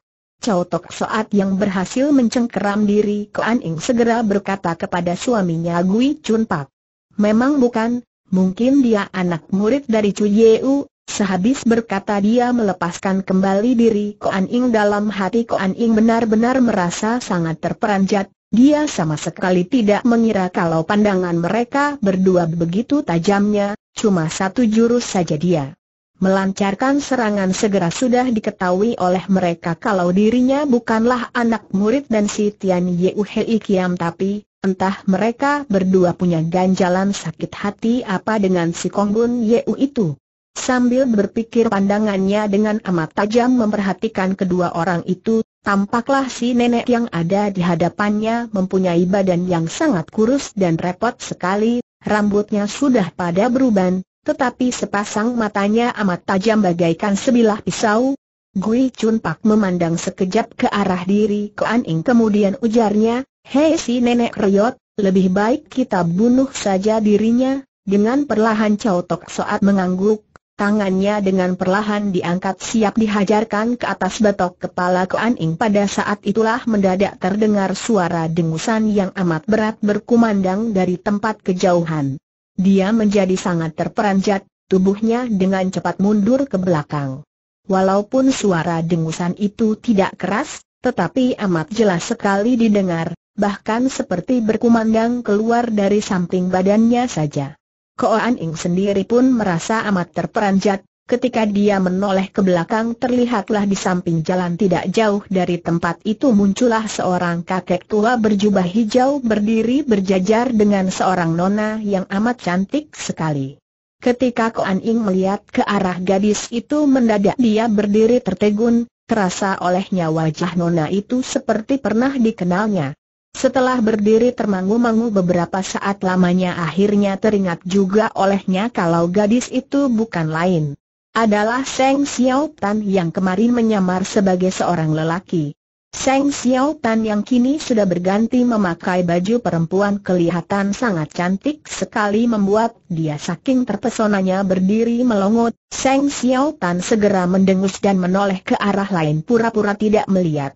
Chow Tok Soat yang berhasil mencengkeram diri Koan Ing segera berkata kepada suaminya Gui Chun Pak. Memang bukan, mungkin dia anak murid dari Chu Yeu, Sehabis berkata dia melepaskan kembali diri Koan Ing dalam hati Koan Ing benar-benar merasa sangat terperanjat, dia sama sekali tidak mengira kalau pandangan mereka berdua begitu tajamnya, cuma satu jurus saja dia. Melancarkan serangan segera sudah diketahui oleh mereka kalau dirinya bukanlah anak murid dan si Tian Yeu Hei Kiam tapi, Entah mereka berdua punya ganjalan sakit hati apa dengan si Konggun Yeu itu. Sambil berpikir pandangannya dengan amat tajam memperhatikan kedua orang itu, tampaklah si nenek yang ada di hadapannya mempunyai badan yang sangat kurus dan repot sekali, rambutnya sudah pada beruban, tetapi sepasang matanya amat tajam bagaikan sebilah pisau. Gui Chun Pak memandang sekejap ke arah diri Koan Ing kemudian ujarnya, Hei si nenek Riot, lebih baik kita bunuh saja dirinya, dengan perlahan Chow Tok Soat mengangguk, tangannya dengan perlahan diangkat siap dihajarkan ke atas batok kepala Kuan Ing pada saat itulah mendadak terdengar suara dengusan yang amat berat berkumandang dari tempat kejauhan. Dia menjadi sangat terperanjat, tubuhnya dengan cepat mundur ke belakang. Walaupun suara dengusan itu tidak keras, tetapi amat jelas sekali didengar, bahkan seperti berkumandang keluar dari samping badannya saja. Koan Ing sendiri pun merasa amat terperanjat, ketika dia menoleh ke belakang terlihatlah di samping jalan tidak jauh dari tempat itu muncullah seorang kakek tua berjubah hijau berdiri berjajar dengan seorang nona yang amat cantik sekali. Ketika Koan Ing melihat ke arah gadis itu mendadak dia berdiri tertegun, terasa olehnya wajah nona itu seperti pernah dikenalnya. Setelah berdiri termangu-mangu beberapa saat lamanya akhirnya teringat juga olehnya kalau gadis itu bukan lain. Adalah Seng Xiao Tan yang kemarin menyamar sebagai seorang lelaki. Seng Xiao Tan yang kini sudah berganti memakai baju perempuan kelihatan sangat cantik sekali membuat dia saking terpesonanya berdiri melongot. Seng Xiao Tan segera mendengus dan menoleh ke arah lain pura-pura tidak melihat.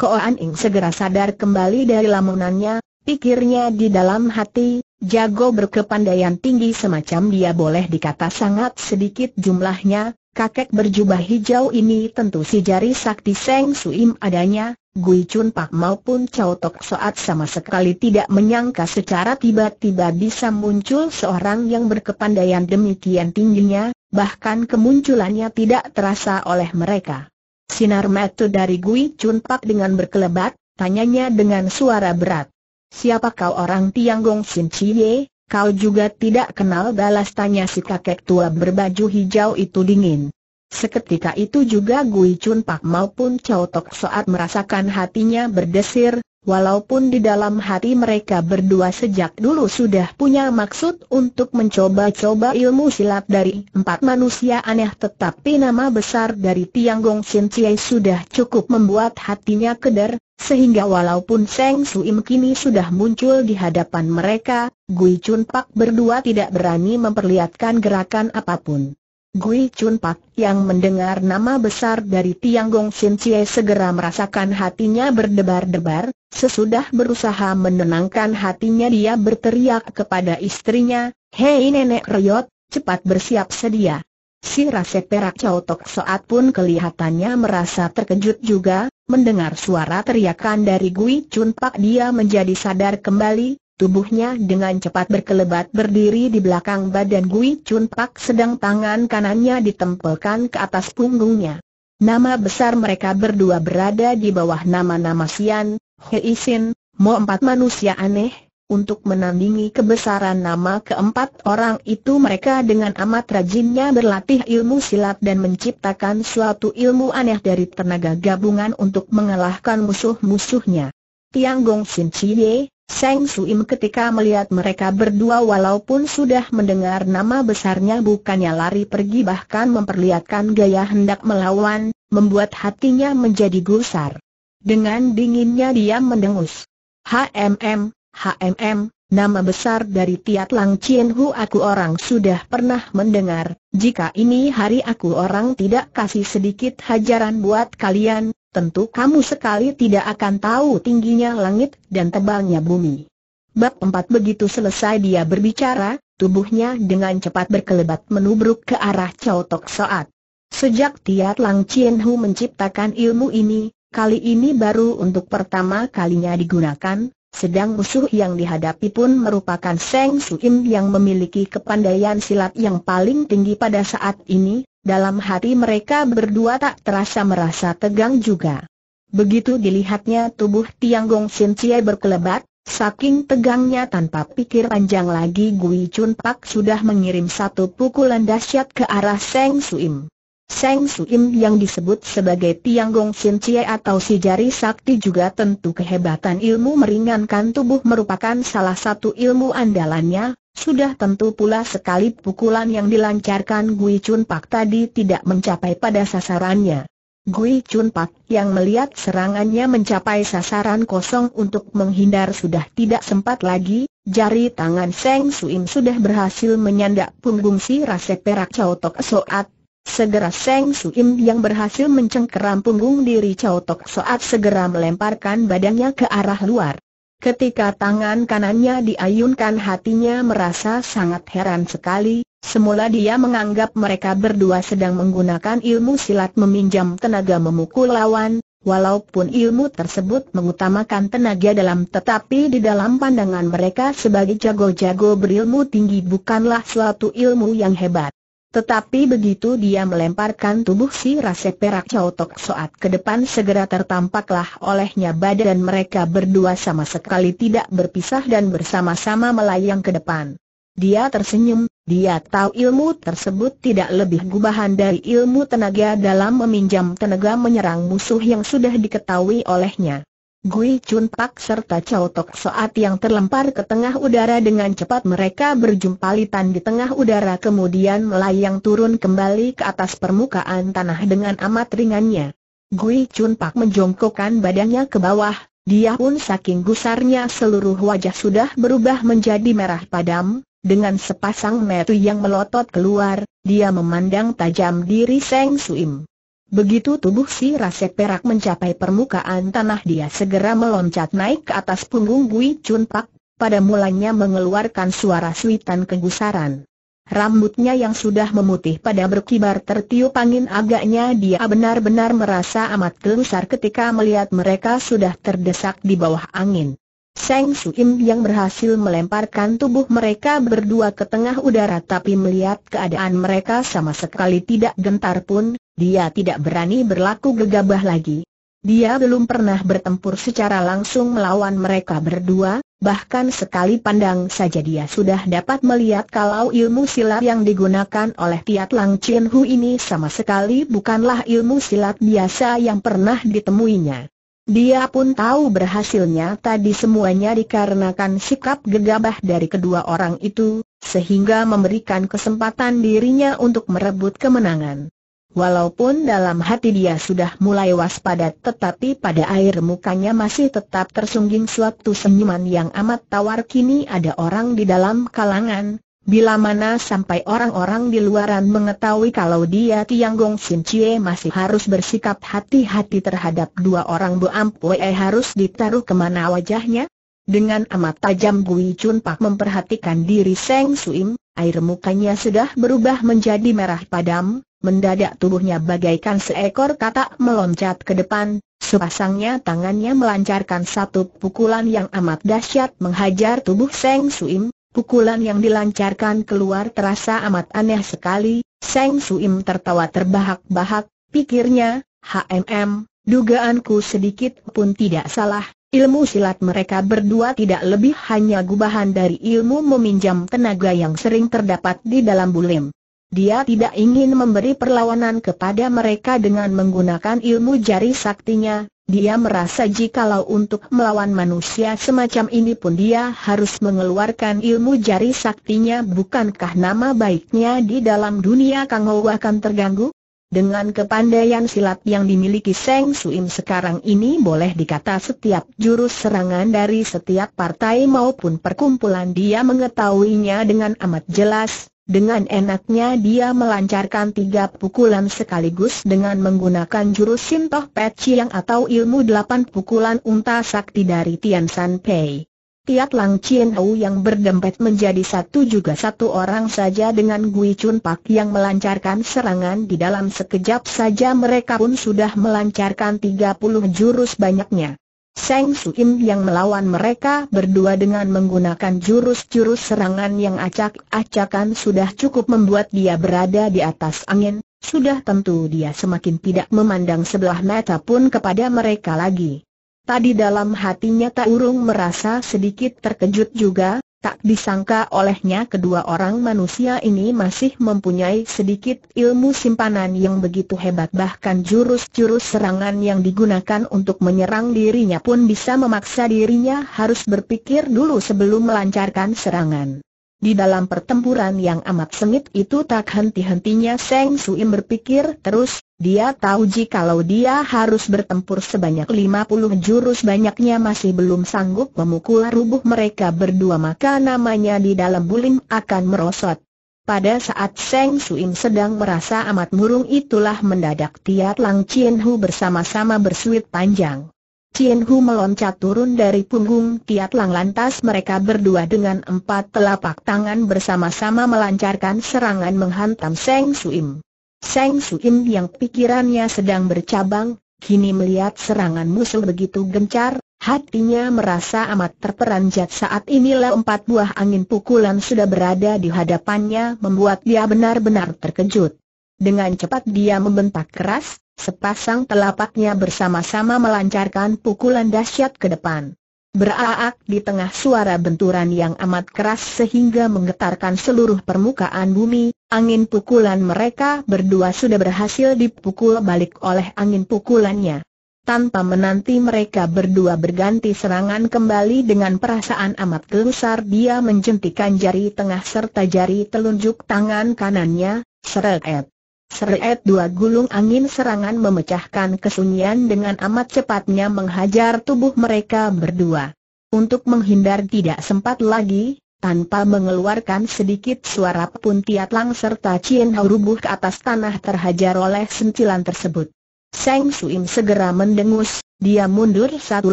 Koan Ing segera sadar kembali dari lamunannya, pikirnya di dalam hati, jago berkepandaian tinggi semacam dia boleh dikata sangat sedikit jumlahnya, kakek berjubah hijau ini tentu si jari sakti Seng Suim adanya, Gui Chun Pak maupun Chow Tok Soat sama sekali tidak menyangka secara tiba-tiba bisa muncul seorang yang berkepandaian demikian tingginya, bahkan kemunculannya tidak terasa oleh mereka. Sinar metu dari Gui Chun Pak dengan berkelebat, tanyanya dengan suara berat. Siapa kau orang Tianggong Sin Chie? Kau juga tidak kenal balas tanya si kakek tua berbaju hijau itu dingin. Seketika itu juga Gui Chun Pak maupun Chow Tok Soat merasakan hatinya berdesir, Walaupun di dalam hati mereka berdua sejak dulu sudah punya maksud untuk mencoba-coba ilmu silat dari empat manusia aneh tetapi nama besar dari Tiang Gong Sin Chie sudah cukup membuat hatinya keder, sehingga walaupun Seng Im kini sudah muncul di hadapan mereka, Gui Chun Pak berdua tidak berani memperlihatkan gerakan apapun. Gui Chun Pak yang mendengar nama besar dari Tiang Gong Sin Cie segera merasakan hatinya berdebar-debar, sesudah berusaha menenangkan hatinya dia berteriak kepada istrinya, Hei nenek Riot, cepat bersiap sedia. Si Rase Perak Chow Tok Soat pun kelihatannya merasa terkejut juga, mendengar suara teriakan dari Gui Chun Pak dia menjadi sadar kembali, Tubuhnya dengan cepat berkelebat berdiri di belakang badan Gui Chun Pak sedang tangan kanannya ditempelkan ke atas punggungnya. Nama besar mereka berdua berada di bawah nama-nama Sian, Hei Sin, Mo empat manusia aneh, untuk menandingi kebesaran nama keempat orang itu mereka dengan amat rajinnya berlatih ilmu silat dan menciptakan suatu ilmu aneh dari tenaga gabungan untuk mengalahkan musuh-musuhnya. Tiang Gong Chie, Seng Suim ketika melihat mereka berdua walaupun sudah mendengar nama besarnya bukannya lari pergi bahkan memperlihatkan gaya hendak melawan, membuat hatinya menjadi gusar. Dengan dinginnya dia mendengus. HMM, HMM, Nama besar dari Tiat Lang Chien Hu aku orang sudah pernah mendengar, jika ini hari aku orang tidak kasih sedikit hajaran buat kalian, tentu kamu sekali tidak akan tahu tingginya langit dan tebalnya bumi. Bab 4 begitu selesai dia berbicara, tubuhnya dengan cepat berkelebat menubruk ke arah Chow Tok Soat. Sejak Tiat Lang Chien Hu menciptakan ilmu ini, kali ini baru untuk pertama kalinya digunakan, sedang musuh yang dihadapi pun merupakan Seng Suim yang memiliki kepandaian silat yang paling tinggi pada saat ini, dalam hati mereka berdua tak terasa merasa tegang juga. Begitu dilihatnya tubuh Tiang Gong Sin Cie berkelebat, saking tegangnya tanpa pikir panjang lagi Gui Chun Pak sudah mengirim satu pukulan dahsyat ke arah Seng Suim. Seng Suim yang disebut sebagai Gong Sin Cie atau si jari sakti juga tentu kehebatan ilmu meringankan tubuh merupakan salah satu ilmu andalannya, sudah tentu pula sekali pukulan yang dilancarkan Gui Chun Pak tadi tidak mencapai pada sasarannya. Gui Chun Pak yang melihat serangannya mencapai sasaran kosong untuk menghindar sudah tidak sempat lagi, jari tangan Seng Suim sudah berhasil menyandak punggung si Rasek Perak Chow Tok Soat, Segera Seng Suim yang berhasil mencengkeram punggung diri Chow Tok Soat segera melemparkan badannya ke arah luar. Ketika tangan kanannya diayunkan hatinya merasa sangat heran sekali, semula dia menganggap mereka berdua sedang menggunakan ilmu silat meminjam tenaga memukul lawan, Walaupun ilmu tersebut mengutamakan tenaga dalam tetapi di dalam pandangan mereka sebagai jago-jago berilmu tinggi bukanlah suatu ilmu yang hebat. Tetapi begitu dia melemparkan tubuh si rase perak cautok soat ke depan segera tertampaklah olehnya badan mereka berdua sama sekali tidak berpisah dan bersama-sama melayang ke depan. Dia tersenyum, dia tahu ilmu tersebut tidak lebih gubahan dari ilmu tenaga dalam meminjam tenaga menyerang musuh yang sudah diketahui olehnya. Gui Chun Pak serta Chow Tok Soat yang terlempar ke tengah udara dengan cepat mereka berjumpa litan di tengah udara kemudian melayang turun kembali ke atas permukaan tanah dengan amat ringannya. Gui Chun Pak menjongkokkan badannya ke bawah, dia pun saking gusarnya seluruh wajah sudah berubah menjadi merah padam, dengan sepasang metu yang melotot keluar, dia memandang tajam diri Seng Suim. Begitu tubuh si rase Perak mencapai permukaan tanah dia segera meloncat naik ke atas punggung Gui Chun Pak, pada mulanya mengeluarkan suara suitan kegusaran. Rambutnya yang sudah memutih pada berkibar tertiup angin agaknya dia benar-benar merasa amat gelusar ketika melihat mereka sudah terdesak di bawah angin. Seng Suim yang berhasil melemparkan tubuh mereka berdua ke tengah udara tapi melihat keadaan mereka sama sekali tidak gentar pun, dia tidak berani berlaku gegabah lagi. Dia belum pernah bertempur secara langsung melawan mereka berdua, bahkan sekali pandang saja dia sudah dapat melihat kalau ilmu silat yang digunakan oleh Tiat Lang Chin Hu ini sama sekali bukanlah ilmu silat biasa yang pernah ditemuinya. Dia pun tahu berhasilnya tadi semuanya dikarenakan sikap gegabah dari kedua orang itu, sehingga memberikan kesempatan dirinya untuk merebut kemenangan. Walaupun dalam hati dia sudah mulai waspada tetapi pada air mukanya masih tetap tersungging suatu senyuman yang amat tawar kini ada orang di dalam kalangan, Bila mana sampai orang-orang di luaran mengetahui kalau dia Tiang Gong Sin Chie masih harus bersikap hati-hati terhadap dua orang Bu Ampue harus ditaruh kemana wajahnya? Dengan amat tajam Gui Chun Pak memperhatikan diri Seng Suim, air mukanya sudah berubah menjadi merah padam, Mendadak tubuhnya bagaikan seekor katak meloncat ke depan, sepasangnya tangannya melancarkan satu pukulan yang amat dahsyat menghajar tubuh Seng Suim, Pukulan yang dilancarkan keluar terasa amat aneh sekali, Seng Suim tertawa terbahak-bahak, pikirnya, HMM, dugaanku sedikit pun tidak salah, ilmu silat mereka berdua tidak lebih hanya gubahan dari ilmu meminjam tenaga yang sering terdapat di dalam bulim. Dia tidak ingin memberi perlawanan kepada mereka dengan menggunakan ilmu jari saktinya, dia merasa jikalau untuk melawan manusia semacam ini pun dia harus mengeluarkan ilmu jari saktinya bukankah nama baiknya di dalam dunia Kang Ho akan terganggu? Dengan kepandaian silat yang dimiliki Seng Suim sekarang ini boleh dikata setiap jurus serangan dari setiap partai maupun perkumpulan dia mengetahuinya dengan amat jelas, dengan enaknya dia melancarkan tiga pukulan sekaligus dengan menggunakan jurus Sintoh peci yang atau ilmu delapan pukulan unta sakti dari Tian San Pei. Tiat Lang Chien Hou yang berdempet menjadi satu juga satu orang saja dengan Gui Chun Pak yang melancarkan serangan di dalam sekejap saja mereka pun sudah melancarkan tiga puluh jurus banyaknya. Seng Suim yang melawan mereka berdua dengan menggunakan jurus-jurus serangan yang acak-acakan sudah cukup membuat dia berada di atas angin, sudah tentu dia semakin tidak memandang sebelah mata pun kepada mereka lagi. Tadi dalam hatinya Tak Urung merasa sedikit terkejut juga, Tak disangka olehnya kedua orang manusia ini masih mempunyai sedikit ilmu simpanan yang begitu hebat bahkan jurus-jurus serangan yang digunakan untuk menyerang dirinya pun bisa memaksa dirinya harus berpikir dulu sebelum melancarkan serangan. Di dalam pertempuran yang amat sengit itu tak henti-hentinya Seng Suim berpikir terus, dia tahu jikalau dia harus bertempur sebanyak lima puluh jurus banyaknya masih belum sanggup memukul rubuh mereka berdua maka namanya di dalam bulim akan merosot. Pada saat Seng Suim sedang merasa amat murung itulah mendadak Tiat Lang Chien Hu bersama-sama bersuit panjang. Chien Hu meloncat turun dari punggung Tiat Lang lantas mereka berdua dengan empat telapak tangan bersama-sama melancarkan serangan menghantam Seng Suim. Seng Kim yang pikirannya sedang bercabang, kini melihat serangan musuh begitu gencar, hatinya merasa amat terperanjat saat inilah empat buah angin pukulan sudah berada di hadapannya membuat dia benar-benar terkejut. Dengan cepat dia membentak keras, sepasang telapaknya bersama-sama melancarkan pukulan dahsyat ke depan. Beraak di tengah suara benturan yang amat keras sehingga menggetarkan seluruh permukaan bumi, angin pukulan mereka berdua sudah berhasil dipukul balik oleh angin pukulannya. Tanpa menanti mereka berdua berganti serangan kembali dengan perasaan amat gelusar dia menjentikan jari tengah serta jari telunjuk tangan kanannya, seret. Seret dua gulung angin serangan memecahkan kesunyian dengan amat cepatnya menghajar tubuh mereka berdua. Untuk menghindar tidak sempat lagi, tanpa mengeluarkan sedikit suara pun Tiat Lang serta Cien Hau rubuh ke atas tanah terhajar oleh sentilan tersebut. Seng Suim segera mendengus, dia mundur satu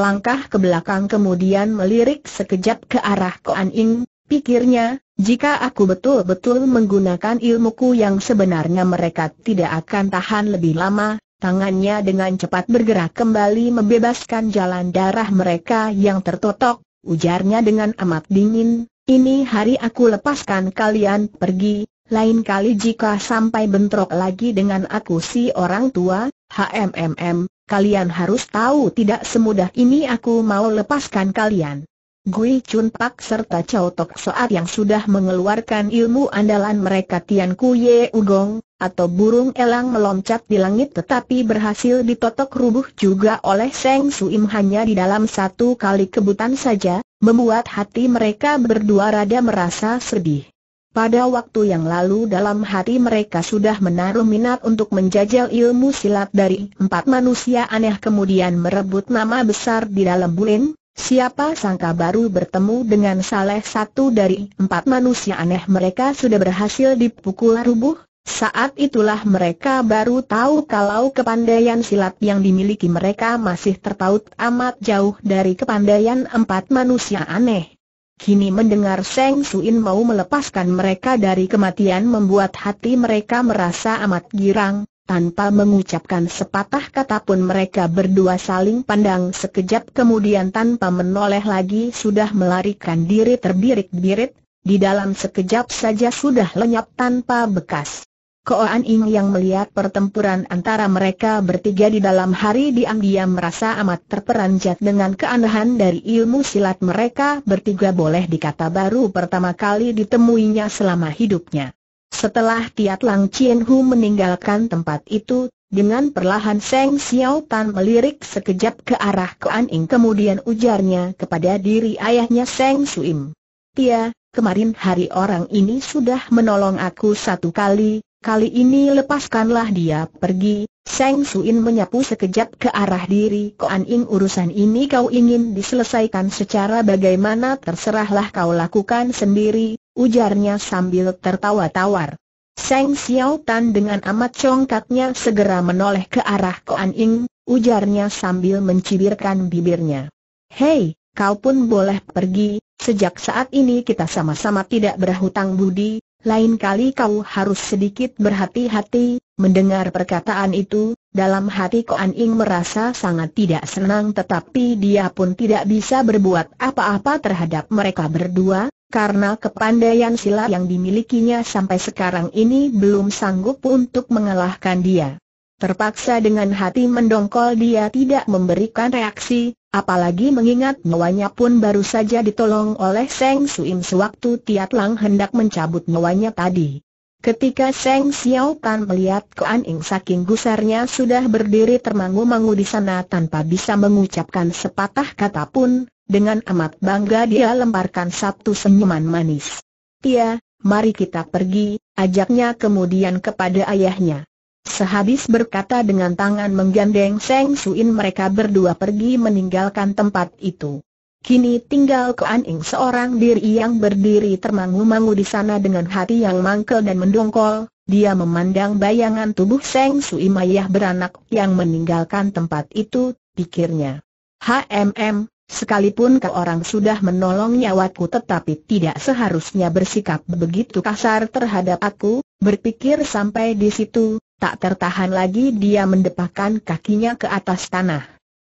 langkah ke belakang kemudian melirik sekejap ke arah Koan Ing, pikirnya, jika aku betul-betul menggunakan ilmuku yang sebenarnya mereka tidak akan tahan lebih lama, tangannya dengan cepat bergerak kembali membebaskan jalan darah mereka yang tertotok, ujarnya dengan amat dingin, ini hari aku lepaskan kalian pergi, lain kali jika sampai bentrok lagi dengan aku si orang tua, HMMM, kalian harus tahu tidak semudah ini aku mau lepaskan kalian. Gui Chun Pak serta Chow Tok Soat yang sudah mengeluarkan ilmu andalan mereka Tian Kuye Ugong, atau burung elang meloncat di langit tetapi berhasil ditotok rubuh juga oleh Seng Im hanya di dalam satu kali kebutan saja, membuat hati mereka berdua rada merasa sedih. Pada waktu yang lalu dalam hati mereka sudah menaruh minat untuk menjajal ilmu silat dari empat manusia aneh kemudian merebut nama besar di dalam bulan, Siapa sangka baru bertemu dengan salah satu dari empat manusia aneh mereka sudah berhasil dipukul rubuh, saat itulah mereka baru tahu kalau kepandaian silat yang dimiliki mereka masih terpaut amat jauh dari kepandaian empat manusia aneh. Kini mendengar Seng Suin mau melepaskan mereka dari kematian membuat hati mereka merasa amat girang, tanpa mengucapkan sepatah kata pun mereka berdua saling pandang sekejap kemudian tanpa menoleh lagi sudah melarikan diri terbirit-birit, di dalam sekejap saja sudah lenyap tanpa bekas. Koan Ing yang melihat pertempuran antara mereka bertiga di dalam hari diam-diam merasa amat terperanjat dengan keanehan dari ilmu silat mereka bertiga boleh dikata baru pertama kali ditemuinya selama hidupnya. Setelah Tiat Lang Chien Hu meninggalkan tempat itu, dengan perlahan Seng Xiao Tan melirik sekejap ke arah Kuan Ing kemudian ujarnya kepada diri ayahnya Seng Suim. Tia, kemarin hari orang ini sudah menolong aku satu kali, Kali ini lepaskanlah dia pergi, Seng Suin menyapu sekejap ke arah diri Koan Ing urusan ini kau ingin diselesaikan secara bagaimana terserahlah kau lakukan sendiri, ujarnya sambil tertawa-tawar. Seng Xiao Tan dengan amat congkaknya segera menoleh ke arah Koan Ing, ujarnya sambil mencibirkan bibirnya. Hei, kau pun boleh pergi, sejak saat ini kita sama-sama tidak berhutang budi, lain kali kau harus sedikit berhati-hati, mendengar perkataan itu, dalam hati Koan Ing merasa sangat tidak senang tetapi dia pun tidak bisa berbuat apa-apa terhadap mereka berdua, karena kepandaian silat yang dimilikinya sampai sekarang ini belum sanggup untuk mengalahkan dia. Terpaksa dengan hati mendongkol dia tidak memberikan reaksi, apalagi mengingat nyawanya pun baru saja ditolong oleh Seng Suim sewaktu Tiat Lang hendak mencabut nyawanya tadi. Ketika Seng Xiao Tan melihat Koan Ing saking gusarnya sudah berdiri termangu-mangu di sana tanpa bisa mengucapkan sepatah kata pun, dengan amat bangga dia lemparkan satu senyuman manis. Tia, mari kita pergi, ajaknya kemudian kepada ayahnya. Sehabis berkata dengan tangan menggandeng Seng Suin mereka berdua pergi meninggalkan tempat itu. Kini tinggal Kuan Ing seorang diri yang berdiri termangu-mangu di sana dengan hati yang mangkel dan mendongkol, dia memandang bayangan tubuh Seng Sui Mayah beranak yang meninggalkan tempat itu, pikirnya. HMM, sekalipun ke orang sudah menolong nyawaku tetapi tidak seharusnya bersikap begitu kasar terhadap aku, berpikir sampai di situ, Tak tertahan lagi dia mendepakan kakinya ke atas tanah.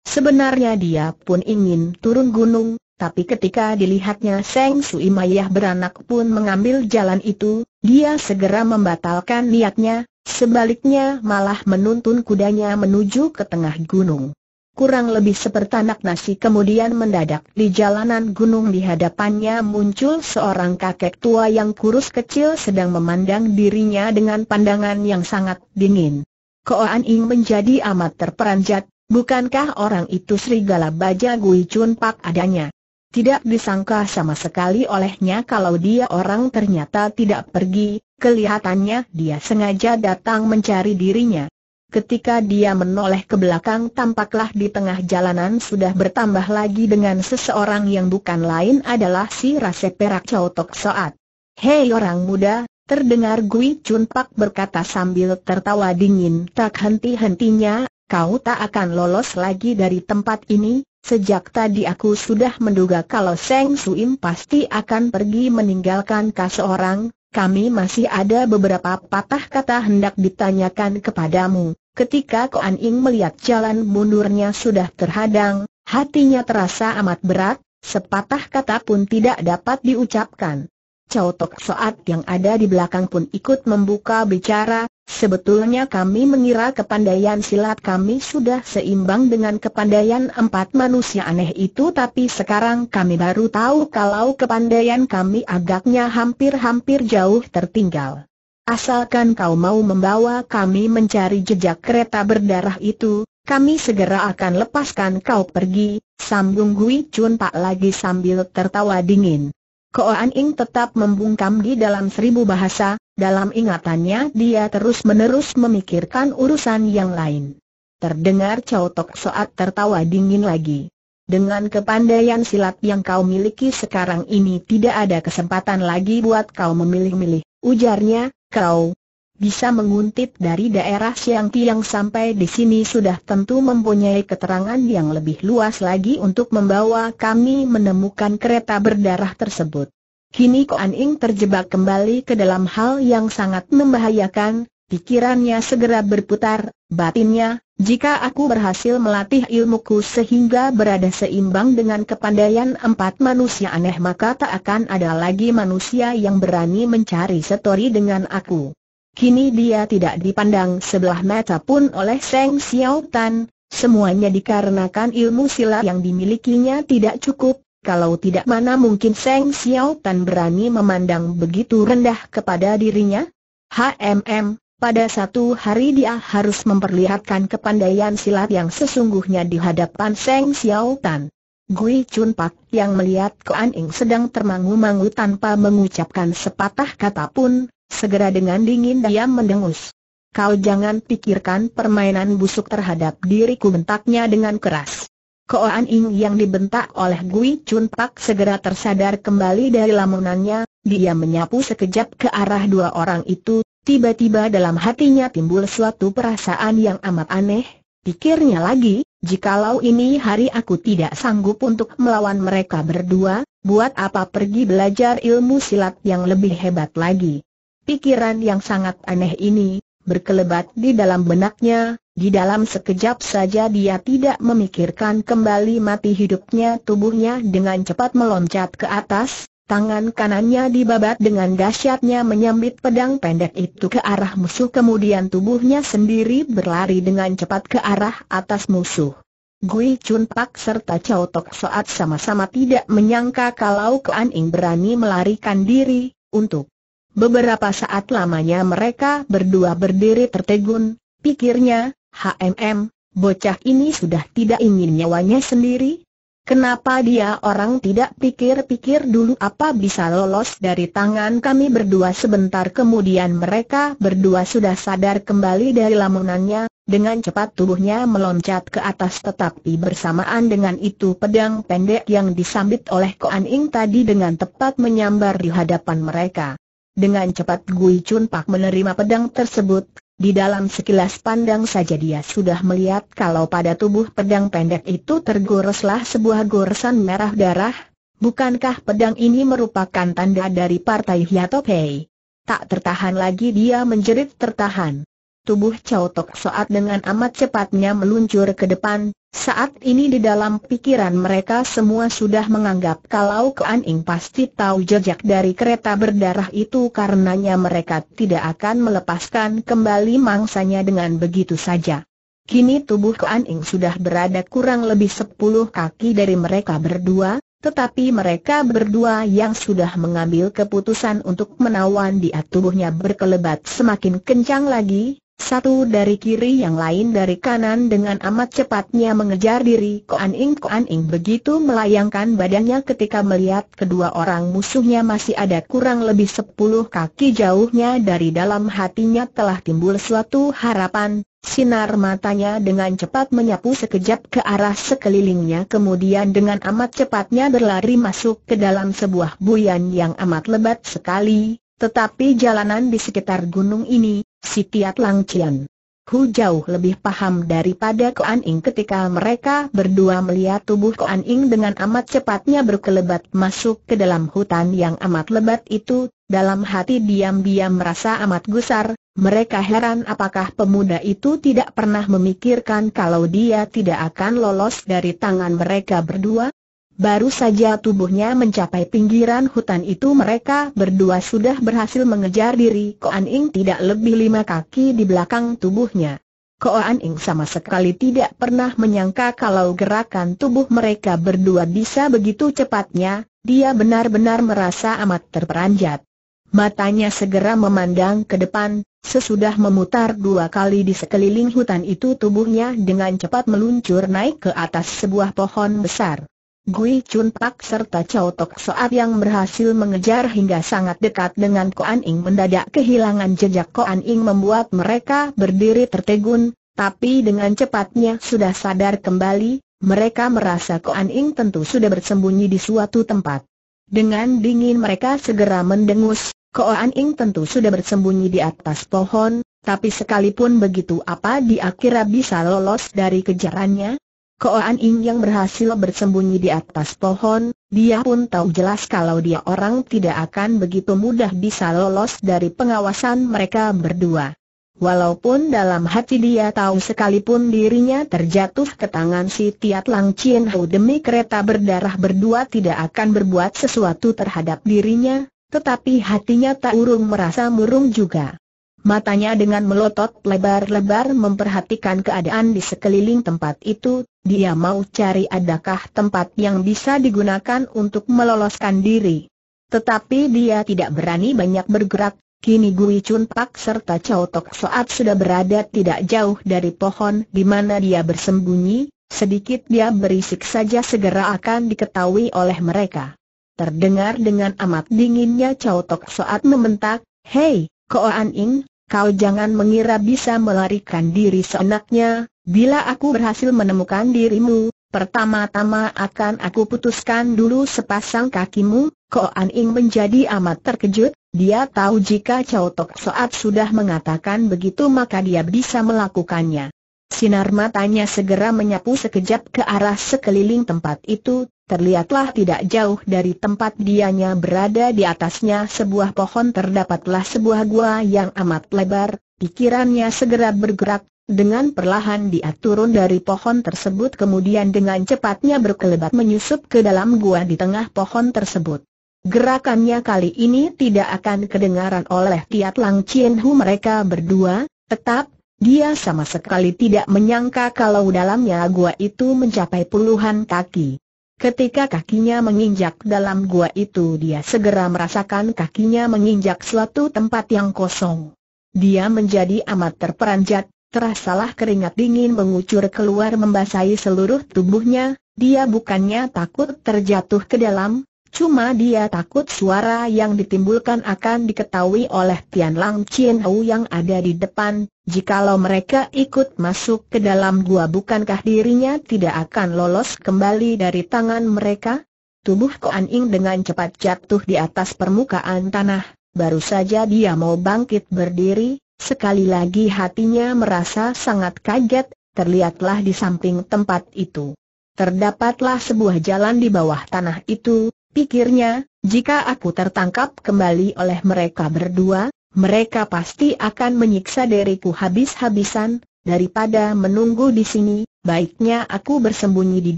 Sebenarnya dia pun ingin turun gunung, tapi ketika dilihatnya Seng Sui Mayah beranak pun mengambil jalan itu, dia segera membatalkan niatnya, sebaliknya malah menuntun kudanya menuju ke tengah gunung kurang lebih seperti anak nasi kemudian mendadak di jalanan gunung di hadapannya muncul seorang kakek tua yang kurus kecil sedang memandang dirinya dengan pandangan yang sangat dingin. Koan Ing menjadi amat terperanjat, bukankah orang itu serigala baja Gui Chun Pak adanya? Tidak disangka sama sekali olehnya kalau dia orang ternyata tidak pergi, kelihatannya dia sengaja datang mencari dirinya. Ketika dia menoleh ke belakang tampaklah di tengah jalanan sudah bertambah lagi dengan seseorang yang bukan lain adalah si Rase Perak Chow Tok Soat. Hei orang muda, terdengar Gui Chun Pak berkata sambil tertawa dingin tak henti-hentinya, kau tak akan lolos lagi dari tempat ini, sejak tadi aku sudah menduga kalau Seng Suim pasti akan pergi meninggalkan kau seorang, kami masih ada beberapa patah kata hendak ditanyakan kepadamu. Ketika Koan Ing melihat jalan mundurnya sudah terhadang, hatinya terasa amat berat, sepatah kata pun tidak dapat diucapkan. Chow Tok Soat yang ada di belakang pun ikut membuka bicara, sebetulnya kami mengira kepandaian silat kami sudah seimbang dengan kepandaian empat manusia aneh itu tapi sekarang kami baru tahu kalau kepandaian kami agaknya hampir-hampir jauh tertinggal. Asalkan kau mau membawa kami mencari jejak kereta berdarah itu, kami segera akan lepaskan kau pergi, sambung Gui Chun Pak lagi sambil tertawa dingin. Koan Ing tetap membungkam di dalam seribu bahasa, dalam ingatannya dia terus-menerus memikirkan urusan yang lain. Terdengar Chow Tok Soat tertawa dingin lagi. Dengan kepandaian silat yang kau miliki sekarang ini tidak ada kesempatan lagi buat kau memilih-milih, ujarnya, kau, bisa menguntit dari daerah Siang Tiang sampai di sini sudah tentu mempunyai keterangan yang lebih luas lagi untuk membawa kami menemukan kereta berdarah tersebut. Kini Koan Ing terjebak kembali ke dalam hal yang sangat membahayakan, pikirannya segera berputar, batinnya, jika aku berhasil melatih ilmuku sehingga berada seimbang dengan kepandaian empat manusia aneh maka tak akan ada lagi manusia yang berani mencari setori dengan aku. Kini dia tidak dipandang sebelah mata pun oleh Seng Xiao Tan, semuanya dikarenakan ilmu silat yang dimilikinya tidak cukup, kalau tidak mana mungkin Seng Xiao Tan berani memandang begitu rendah kepada dirinya? HMM, pada satu hari dia harus memperlihatkan kepandaian silat yang sesungguhnya di hadapan Seng Xiao Tan. Gui Chun Pak yang melihat Koan Ing sedang termangu-mangu tanpa mengucapkan sepatah kata pun, Segera dengan dingin dia mendengus. Kau jangan pikirkan permainan busuk terhadap diriku bentaknya dengan keras. Koan Ing yang dibentak oleh Gui Chun Pak segera tersadar kembali dari lamunannya, dia menyapu sekejap ke arah dua orang itu, tiba-tiba dalam hatinya timbul suatu perasaan yang amat aneh, pikirnya lagi, jikalau ini hari aku tidak sanggup untuk melawan mereka berdua, buat apa pergi belajar ilmu silat yang lebih hebat lagi. Pikiran yang sangat aneh ini, berkelebat di dalam benaknya, di dalam sekejap saja dia tidak memikirkan kembali mati hidupnya tubuhnya dengan cepat meloncat ke atas, tangan kanannya dibabat dengan dahsyatnya menyambit pedang pendek itu ke arah musuh kemudian tubuhnya sendiri berlari dengan cepat ke arah atas musuh. Gui Chun Pak serta Chow Tok Soat sama-sama tidak menyangka kalau Kuan Ing berani melarikan diri, untuk Beberapa saat lamanya mereka berdua berdiri tertegun, pikirnya, HMM, bocah ini sudah tidak ingin nyawanya sendiri? Kenapa dia orang tidak pikir-pikir dulu apa bisa lolos dari tangan kami berdua sebentar kemudian mereka berdua sudah sadar kembali dari lamunannya, dengan cepat tubuhnya meloncat ke atas tetapi bersamaan dengan itu pedang pendek yang disambit oleh Koan Ing tadi dengan tepat menyambar di hadapan mereka. Dengan cepat Gui Chun Pak menerima pedang tersebut, di dalam sekilas pandang saja dia sudah melihat kalau pada tubuh pedang pendek itu tergoreslah sebuah goresan merah darah, bukankah pedang ini merupakan tanda dari partai Hiatopei? Tak tertahan lagi dia menjerit tertahan. Tubuh Chow Tok Soat dengan amat cepatnya meluncur ke depan, saat ini di dalam pikiran mereka semua sudah menganggap kalau Kuan Ing pasti tahu jejak dari kereta berdarah itu karenanya mereka tidak akan melepaskan kembali mangsanya dengan begitu saja. Kini tubuh Kuan Ing sudah berada kurang lebih sepuluh kaki dari mereka berdua, tetapi mereka berdua yang sudah mengambil keputusan untuk menawan dia tubuhnya berkelebat semakin kencang lagi, satu dari kiri yang lain dari kanan dengan amat cepatnya mengejar diri Koan Ing Koan Ing begitu melayangkan badannya ketika melihat kedua orang musuhnya masih ada kurang lebih sepuluh kaki jauhnya dari dalam hatinya telah timbul suatu harapan, sinar matanya dengan cepat menyapu sekejap ke arah sekelilingnya kemudian dengan amat cepatnya berlari masuk ke dalam sebuah buyan yang amat lebat sekali, tetapi jalanan di sekitar gunung ini, si Tiat Lang Cian. Hu jauh lebih paham daripada Koan Ing ketika mereka berdua melihat tubuh Koan Ing dengan amat cepatnya berkelebat masuk ke dalam hutan yang amat lebat itu, dalam hati diam-diam merasa amat gusar, mereka heran apakah pemuda itu tidak pernah memikirkan kalau dia tidak akan lolos dari tangan mereka berdua, Baru saja tubuhnya mencapai pinggiran hutan itu mereka berdua sudah berhasil mengejar diri Koan Ing tidak lebih lima kaki di belakang tubuhnya. Koan Ing sama sekali tidak pernah menyangka kalau gerakan tubuh mereka berdua bisa begitu cepatnya, dia benar-benar merasa amat terperanjat. Matanya segera memandang ke depan, sesudah memutar dua kali di sekeliling hutan itu tubuhnya dengan cepat meluncur naik ke atas sebuah pohon besar. Gui Chun Pak serta Chow Tok Soat yang berhasil mengejar hingga sangat dekat dengan Koan Ing mendadak kehilangan jejak Koan Ing membuat mereka berdiri tertegun, tapi dengan cepatnya sudah sadar kembali, mereka merasa Koan Ing tentu sudah bersembunyi di suatu tempat. Dengan dingin mereka segera mendengus, Koan Ing tentu sudah bersembunyi di atas pohon, tapi sekalipun begitu apa di kira bisa lolos dari kejarannya? Koan Ing yang berhasil bersembunyi di atas pohon, dia pun tahu jelas kalau dia orang tidak akan begitu mudah bisa lolos dari pengawasan mereka berdua. Walaupun dalam hati dia tahu sekalipun dirinya terjatuh ke tangan si Tiat Lang Chien Ho demi kereta berdarah berdua tidak akan berbuat sesuatu terhadap dirinya, tetapi hatinya tak urung merasa murung juga. Matanya dengan melotot lebar-lebar memperhatikan keadaan di sekeliling tempat itu, dia mau cari adakah tempat yang bisa digunakan untuk meloloskan diri. Tetapi dia tidak berani banyak bergerak, kini Gui Chun Pak serta Chow Tok Soat sudah berada tidak jauh dari pohon di mana dia bersembunyi, sedikit dia berisik saja segera akan diketahui oleh mereka. Terdengar dengan amat dinginnya Chow Tok Soat membentak, Hei, Koan Ing, kau jangan mengira bisa melarikan diri seenaknya, bila aku berhasil menemukan dirimu, pertama-tama akan aku putuskan dulu sepasang kakimu, Ko An Ing menjadi amat terkejut, dia tahu jika Chow Tok Soat sudah mengatakan begitu maka dia bisa melakukannya. Sinar matanya segera menyapu sekejap ke arah sekeliling tempat itu, Terlihatlah tidak jauh dari tempat dianya berada di atasnya sebuah pohon terdapatlah sebuah gua yang amat lebar, pikirannya segera bergerak, dengan perlahan dia turun dari pohon tersebut kemudian dengan cepatnya berkelebat menyusup ke dalam gua di tengah pohon tersebut. Gerakannya kali ini tidak akan kedengaran oleh Tiat Lang Chien Hu mereka berdua, tetap dia sama sekali tidak menyangka kalau dalamnya gua itu mencapai puluhan kaki. Ketika kakinya menginjak dalam gua itu dia segera merasakan kakinya menginjak suatu tempat yang kosong. Dia menjadi amat terperanjat, terasalah keringat dingin mengucur keluar membasahi seluruh tubuhnya, dia bukannya takut terjatuh ke dalam, Cuma dia takut suara yang ditimbulkan akan diketahui oleh Tian Lang Chien Hau yang ada di depan, jikalau mereka ikut masuk ke dalam gua bukankah dirinya tidak akan lolos kembali dari tangan mereka? Tubuh Koan Ing dengan cepat jatuh di atas permukaan tanah, baru saja dia mau bangkit berdiri, sekali lagi hatinya merasa sangat kaget, terlihatlah di samping tempat itu. Terdapatlah sebuah jalan di bawah tanah itu, Pikirnya, jika aku tertangkap kembali oleh mereka berdua, mereka pasti akan menyiksa diriku habis-habisan, daripada menunggu di sini, baiknya aku bersembunyi di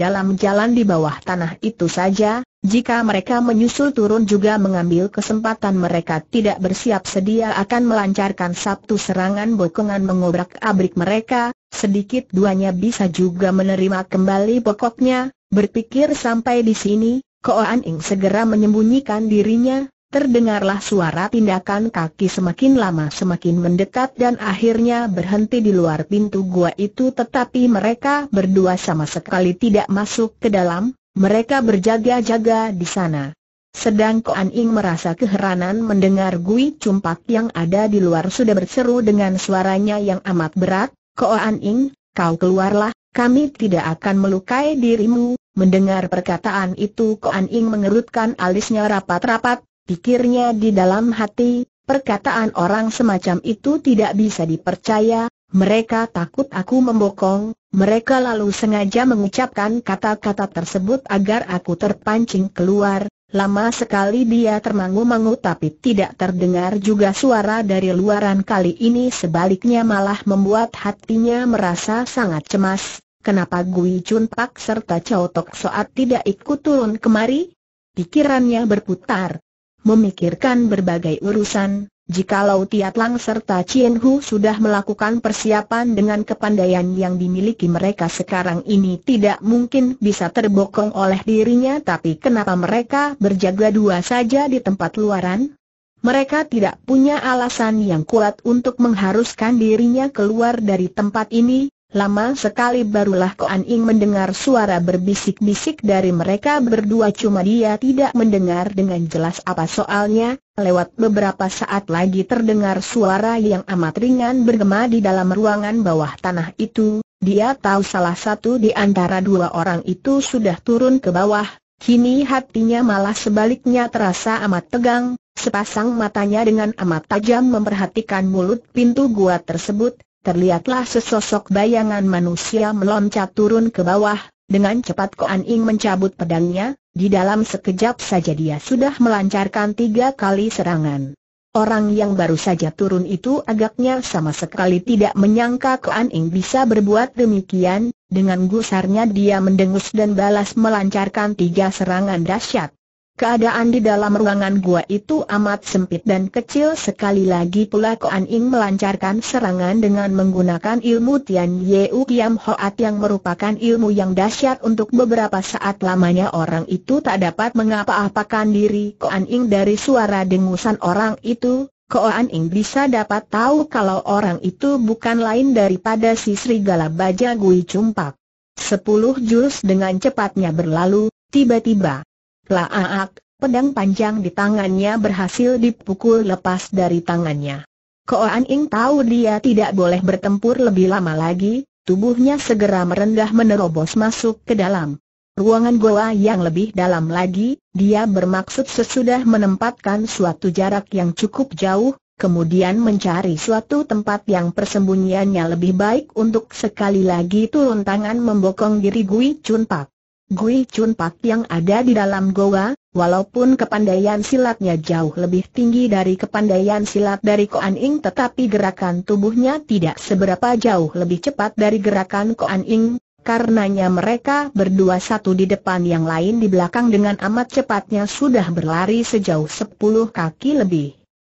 dalam jalan di bawah tanah itu saja, jika mereka menyusul turun juga mengambil kesempatan mereka tidak bersiap sedia akan melancarkan sabtu serangan bokongan mengobrak-abrik mereka, sedikit duanya bisa juga menerima kembali pokoknya, berpikir sampai di sini, Koan Ing segera menyembunyikan dirinya, terdengarlah suara tindakan kaki semakin lama semakin mendekat dan akhirnya berhenti di luar pintu gua itu tetapi mereka berdua sama sekali tidak masuk ke dalam, mereka berjaga-jaga di sana. Sedang Koan Ing merasa keheranan mendengar Gui Cumpak yang ada di luar sudah berseru dengan suaranya yang amat berat, Koan Ing, kau keluarlah, kami tidak akan melukai dirimu, Mendengar perkataan itu Koan Ing mengerutkan alisnya rapat-rapat, pikirnya di dalam hati, perkataan orang semacam itu tidak bisa dipercaya, mereka takut aku membokong, mereka lalu sengaja mengucapkan kata-kata tersebut agar aku terpancing keluar, lama sekali dia termangu-mangu tapi tidak terdengar juga suara dari luaran kali ini sebaliknya malah membuat hatinya merasa sangat cemas kenapa Gui Chun Pak serta Chow Tok Soat tidak ikut turun kemari? Pikirannya berputar, memikirkan berbagai urusan, Jikalau Tiat Lang serta Chien Hu sudah melakukan persiapan dengan kepandaian yang dimiliki mereka sekarang ini tidak mungkin bisa terbokong oleh dirinya tapi kenapa mereka berjaga dua saja di tempat luaran? Mereka tidak punya alasan yang kuat untuk mengharuskan dirinya keluar dari tempat ini, Lama sekali barulah Ko Ing mendengar suara berbisik-bisik dari mereka berdua cuma dia tidak mendengar dengan jelas apa soalnya, lewat beberapa saat lagi terdengar suara yang amat ringan bergema di dalam ruangan bawah tanah itu, dia tahu salah satu di antara dua orang itu sudah turun ke bawah, kini hatinya malah sebaliknya terasa amat tegang, sepasang matanya dengan amat tajam memperhatikan mulut pintu gua tersebut, terlihatlah sesosok bayangan manusia meloncat turun ke bawah, dengan cepat Koan Ing mencabut pedangnya, di dalam sekejap saja dia sudah melancarkan tiga kali serangan. Orang yang baru saja turun itu agaknya sama sekali tidak menyangka Koan Ing bisa berbuat demikian, dengan gusarnya dia mendengus dan balas melancarkan tiga serangan dahsyat. Keadaan di dalam ruangan gua itu amat sempit dan kecil sekali lagi pula Koan Ing melancarkan serangan dengan menggunakan ilmu Tian Yeu Kiam Hoat yang merupakan ilmu yang dahsyat untuk beberapa saat lamanya orang itu tak dapat mengapa-apakan diri Koan Ing dari suara dengusan orang itu. Koan Ing bisa dapat tahu kalau orang itu bukan lain daripada si serigala baja Gui Cumpak. Sepuluh jurus dengan cepatnya berlalu, tiba-tiba Klaaak, ah, ah, pedang panjang di tangannya berhasil dipukul lepas dari tangannya. Koan Ing tahu dia tidak boleh bertempur lebih lama lagi, tubuhnya segera merendah menerobos masuk ke dalam. Ruangan goa yang lebih dalam lagi, dia bermaksud sesudah menempatkan suatu jarak yang cukup jauh, kemudian mencari suatu tempat yang persembunyiannya lebih baik untuk sekali lagi turun tangan membokong diri Gui Chun Pak. Gui Chun Pak yang ada di dalam goa, walaupun kepandaian silatnya jauh lebih tinggi dari kepandaian silat dari Koan Ing tetapi gerakan tubuhnya tidak seberapa jauh lebih cepat dari gerakan Koan Ing, karenanya mereka berdua satu di depan yang lain di belakang dengan amat cepatnya sudah berlari sejauh sepuluh kaki lebih.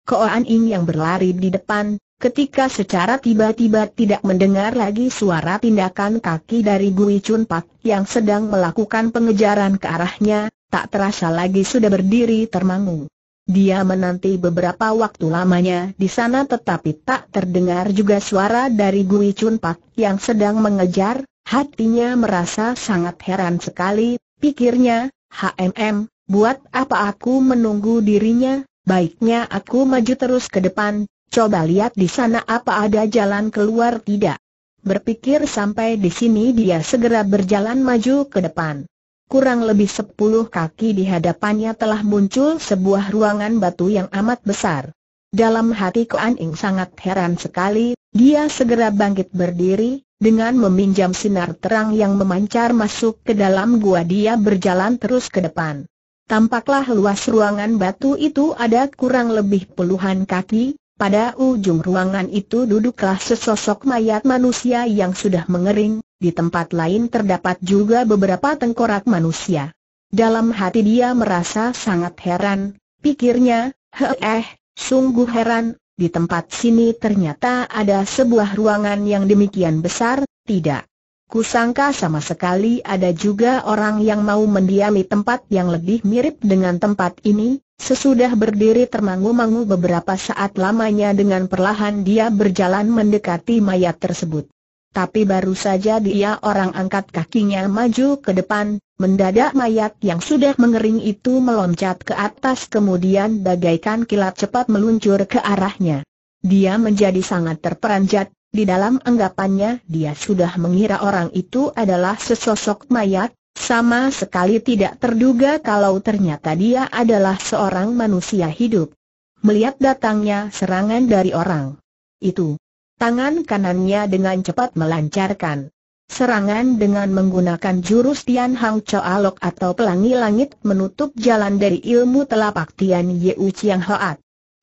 Koan Ing yang berlari di depan, Ketika secara tiba-tiba tidak mendengar lagi suara tindakan kaki dari Gui Chun Pak yang sedang melakukan pengejaran ke arahnya, tak terasa lagi sudah berdiri termangu. Dia menanti beberapa waktu lamanya di sana tetapi tak terdengar juga suara dari Gui Chun Pak yang sedang mengejar, hatinya merasa sangat heran sekali, pikirnya, HMM, buat apa aku menunggu dirinya, baiknya aku maju terus ke depan, Coba lihat di sana apa ada jalan keluar tidak. Berpikir sampai di sini dia segera berjalan maju ke depan. Kurang lebih sepuluh kaki di hadapannya telah muncul sebuah ruangan batu yang amat besar. Dalam hati Kuan Ing sangat heran sekali, dia segera bangkit berdiri, dengan meminjam sinar terang yang memancar masuk ke dalam gua dia berjalan terus ke depan. Tampaklah luas ruangan batu itu ada kurang lebih puluhan kaki, pada ujung ruangan itu duduklah sesosok mayat manusia yang sudah mengering, di tempat lain terdapat juga beberapa tengkorak manusia. Dalam hati dia merasa sangat heran, pikirnya, heeh, eh, sungguh heran, di tempat sini ternyata ada sebuah ruangan yang demikian besar, tidak Kusangka sama sekali ada juga orang yang mau mendiami tempat yang lebih mirip dengan tempat ini, sesudah berdiri termangu-mangu beberapa saat lamanya dengan perlahan dia berjalan mendekati mayat tersebut. Tapi baru saja dia orang angkat kakinya maju ke depan, mendadak mayat yang sudah mengering itu meloncat ke atas kemudian bagaikan kilat cepat meluncur ke arahnya. Dia menjadi sangat terperanjat, di dalam anggapannya dia sudah mengira orang itu adalah sesosok mayat, sama sekali tidak terduga kalau ternyata dia adalah seorang manusia hidup. Melihat datangnya serangan dari orang itu, tangan kanannya dengan cepat melancarkan. Serangan dengan menggunakan jurus Tian Hang Cho Alok atau Pelangi Langit menutup jalan dari ilmu telapak Tian Yeu Chiang Hoat.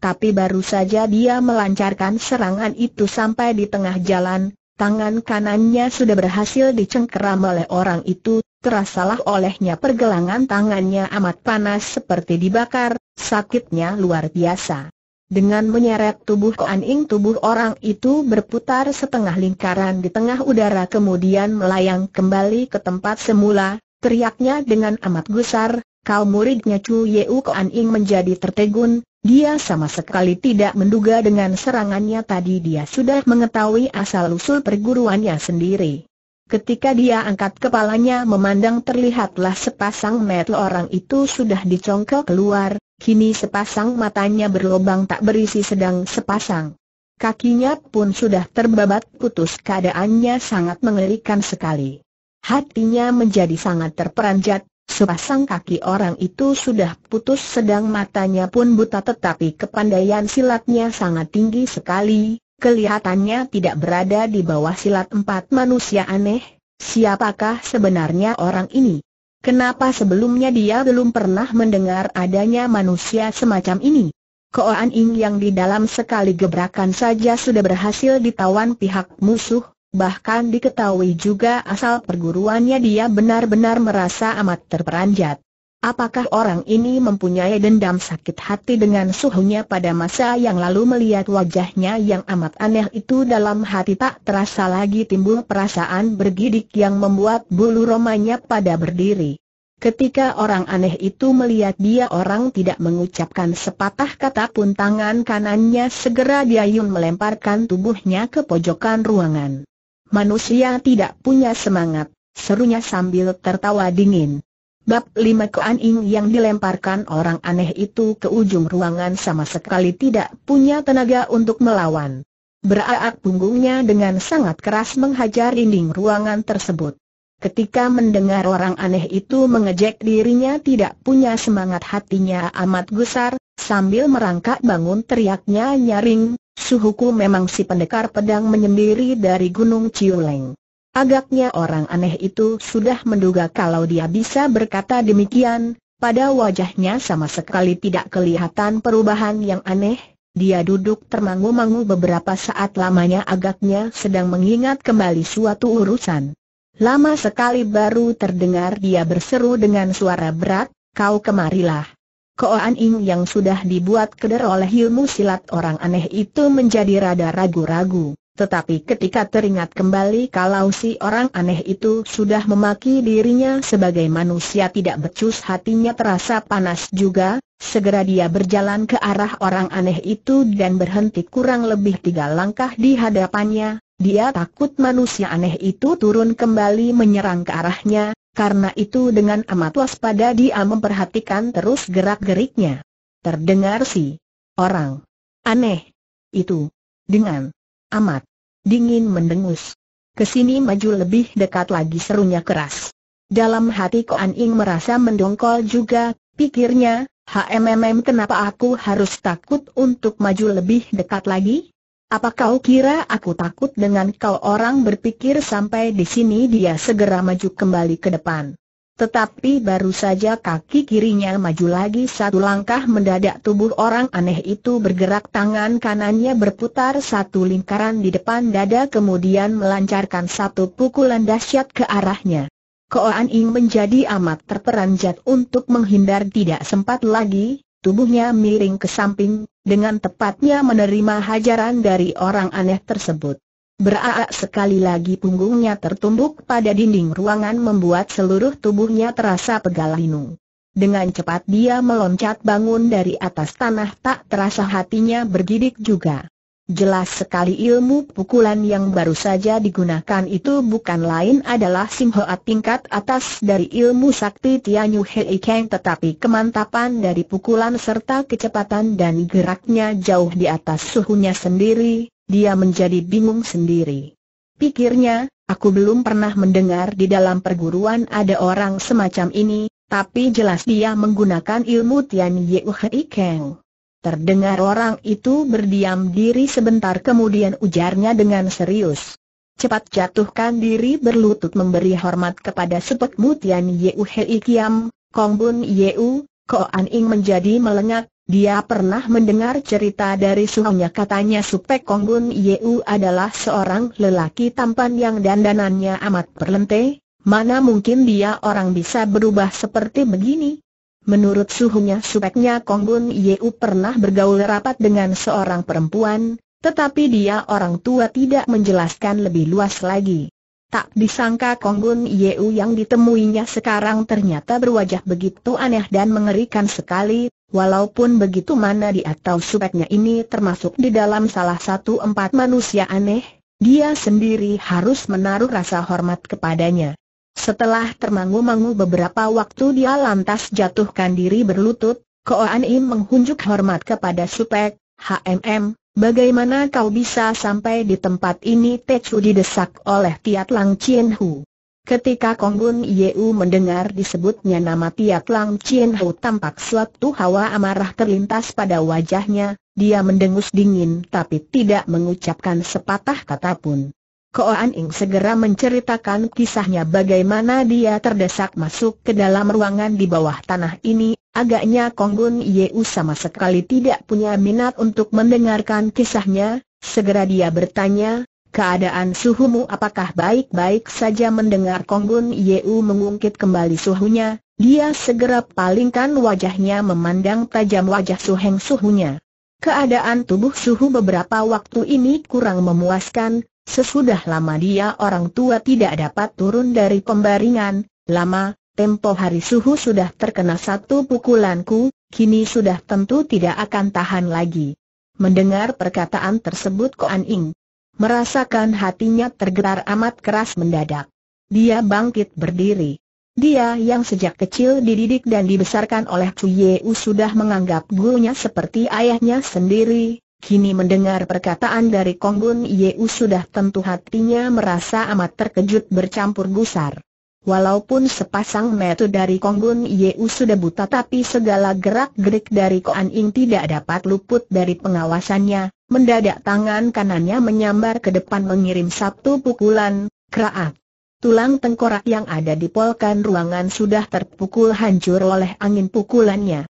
Tapi baru saja dia melancarkan serangan itu sampai di tengah jalan, tangan kanannya sudah berhasil dicengkeram oleh orang itu, terasalah olehnya pergelangan tangannya amat panas seperti dibakar, sakitnya luar biasa. Dengan menyeret tubuh Koan Ing tubuh orang itu berputar setengah lingkaran di tengah udara kemudian melayang kembali ke tempat semula, teriaknya dengan amat gusar, kau muridnya Chu Yeu Koan Ing menjadi tertegun, dia sama sekali tidak menduga dengan serangannya tadi dia sudah mengetahui asal-usul perguruannya sendiri. Ketika dia angkat kepalanya memandang terlihatlah sepasang mata orang itu sudah dicongkel keluar, kini sepasang matanya berlobang tak berisi sedang sepasang. Kakinya pun sudah terbabat putus keadaannya sangat mengerikan sekali. Hatinya menjadi sangat terperanjat, Sepasang kaki orang itu sudah putus sedang matanya pun buta tetapi kepandaian silatnya sangat tinggi sekali, kelihatannya tidak berada di bawah silat empat manusia aneh, siapakah sebenarnya orang ini? Kenapa sebelumnya dia belum pernah mendengar adanya manusia semacam ini? Koan Ing yang di dalam sekali gebrakan saja sudah berhasil ditawan pihak musuh, bahkan diketahui juga asal perguruannya dia benar-benar merasa amat terperanjat. Apakah orang ini mempunyai dendam sakit hati dengan suhunya pada masa yang lalu melihat wajahnya yang amat aneh itu dalam hati tak terasa lagi timbul perasaan bergidik yang membuat bulu romanya pada berdiri. Ketika orang aneh itu melihat dia orang tidak mengucapkan sepatah kata pun tangan kanannya segera diayun melemparkan tubuhnya ke pojokan ruangan. Manusia tidak punya semangat, serunya sambil tertawa dingin. Bab lima Kuan Ing yang dilemparkan orang aneh itu ke ujung ruangan sama sekali tidak punya tenaga untuk melawan. Beraak punggungnya dengan sangat keras menghajar dinding ruangan tersebut. Ketika mendengar orang aneh itu mengejek dirinya tidak punya semangat hatinya amat gusar, sambil merangkak bangun teriaknya nyaring, Suhuku memang si pendekar pedang menyendiri dari Gunung Ciuleng. Agaknya orang aneh itu sudah menduga kalau dia bisa berkata demikian, pada wajahnya sama sekali tidak kelihatan perubahan yang aneh, dia duduk termangu-mangu beberapa saat lamanya agaknya sedang mengingat kembali suatu urusan. Lama sekali baru terdengar dia berseru dengan suara berat, kau kemarilah. Koan Ing yang sudah dibuat keder oleh ilmu silat orang aneh itu menjadi rada ragu-ragu. Tetapi ketika teringat kembali kalau si orang aneh itu sudah memaki dirinya sebagai manusia tidak becus hatinya terasa panas juga, segera dia berjalan ke arah orang aneh itu dan berhenti kurang lebih tiga langkah di hadapannya, dia takut manusia aneh itu turun kembali menyerang ke arahnya, karena itu dengan amat waspada dia memperhatikan terus gerak-geriknya. Terdengar si orang aneh itu dengan amat dingin mendengus. Kesini maju lebih dekat lagi serunya keras. Dalam hati Koan Ing merasa mendongkol juga, pikirnya, HMMM kenapa aku harus takut untuk maju lebih dekat lagi? Apa kau kira aku takut dengan kau orang berpikir sampai di sini dia segera maju kembali ke depan. Tetapi baru saja kaki kirinya maju lagi satu langkah mendadak tubuh orang aneh itu bergerak tangan kanannya berputar satu lingkaran di depan dada kemudian melancarkan satu pukulan dahsyat ke arahnya. Koan Ing menjadi amat terperanjat untuk menghindar tidak sempat lagi, tubuhnya miring ke samping, dengan tepatnya menerima hajaran dari orang aneh tersebut. Beraak sekali lagi punggungnya tertumbuk pada dinding ruangan membuat seluruh tubuhnya terasa pegal linu. Dengan cepat dia meloncat bangun dari atas tanah tak terasa hatinya bergidik juga. Jelas sekali ilmu pukulan yang baru saja digunakan itu bukan lain adalah simhoat tingkat atas dari ilmu sakti Tianyu Hei Kang tetapi kemantapan dari pukulan serta kecepatan dan geraknya jauh di atas suhunya sendiri, dia menjadi bingung sendiri. Pikirnya, aku belum pernah mendengar di dalam perguruan ada orang semacam ini, tapi jelas dia menggunakan ilmu Tianyu Hei Kang. Terdengar orang itu berdiam diri sebentar kemudian ujarnya dengan serius. Cepat jatuhkan diri berlutut memberi hormat kepada sepet mutian Yeu Hei Kiam, Kong Bun Yeu, Ko An Ing menjadi melengak, dia pernah mendengar cerita dari suhunya katanya Supek Kong Bun Yeu adalah seorang lelaki tampan yang dandanannya amat perlente, mana mungkin dia orang bisa berubah seperti begini, Menurut suhunya subeknya Bun Yeu pernah bergaul rapat dengan seorang perempuan, tetapi dia orang tua tidak menjelaskan lebih luas lagi. Tak disangka Bun Yeu yang ditemuinya sekarang ternyata berwajah begitu aneh dan mengerikan sekali, walaupun begitu mana di atau subeknya ini termasuk di dalam salah satu empat manusia aneh, dia sendiri harus menaruh rasa hormat kepadanya. Setelah termangu-mangu beberapa waktu dia lantas jatuhkan diri berlutut, Koan Im menghunjuk hormat kepada Supek, HMM, bagaimana kau bisa sampai di tempat ini Tecu didesak oleh Tiat Lang Chien Hu. Ketika Kong Konggun Yeu mendengar disebutnya nama Tiat Lang Chien Hu tampak suatu hawa amarah terlintas pada wajahnya, dia mendengus dingin tapi tidak mengucapkan sepatah kata pun. Koan Ing segera menceritakan kisahnya bagaimana dia terdesak masuk ke dalam ruangan di bawah tanah ini, agaknya Konggun Yeu sama sekali tidak punya minat untuk mendengarkan kisahnya, segera dia bertanya, keadaan suhumu apakah baik-baik saja mendengar Konggun Yeu mengungkit kembali suhunya, dia segera palingkan wajahnya memandang tajam wajah suheng suhunya. Keadaan tubuh suhu beberapa waktu ini kurang memuaskan, Sesudah lama dia orang tua tidak dapat turun dari pembaringan, lama, tempo hari suhu sudah terkena satu pukulanku, kini sudah tentu tidak akan tahan lagi. Mendengar perkataan tersebut Koan Ing merasakan hatinya tergerar amat keras mendadak. Dia bangkit berdiri. Dia yang sejak kecil dididik dan dibesarkan oleh Chu sudah menganggap gurunya seperti ayahnya sendiri, Kini mendengar perkataan dari Konggun Yeu sudah tentu hatinya merasa amat terkejut bercampur gusar. Walaupun sepasang metu dari Konggun Yeu sudah buta tapi segala gerak-gerik dari Koan Ing tidak dapat luput dari pengawasannya, mendadak tangan kanannya menyambar ke depan mengirim satu pukulan, keraat. Tulang tengkorak yang ada di polkan ruangan sudah terpukul hancur oleh angin pukulannya.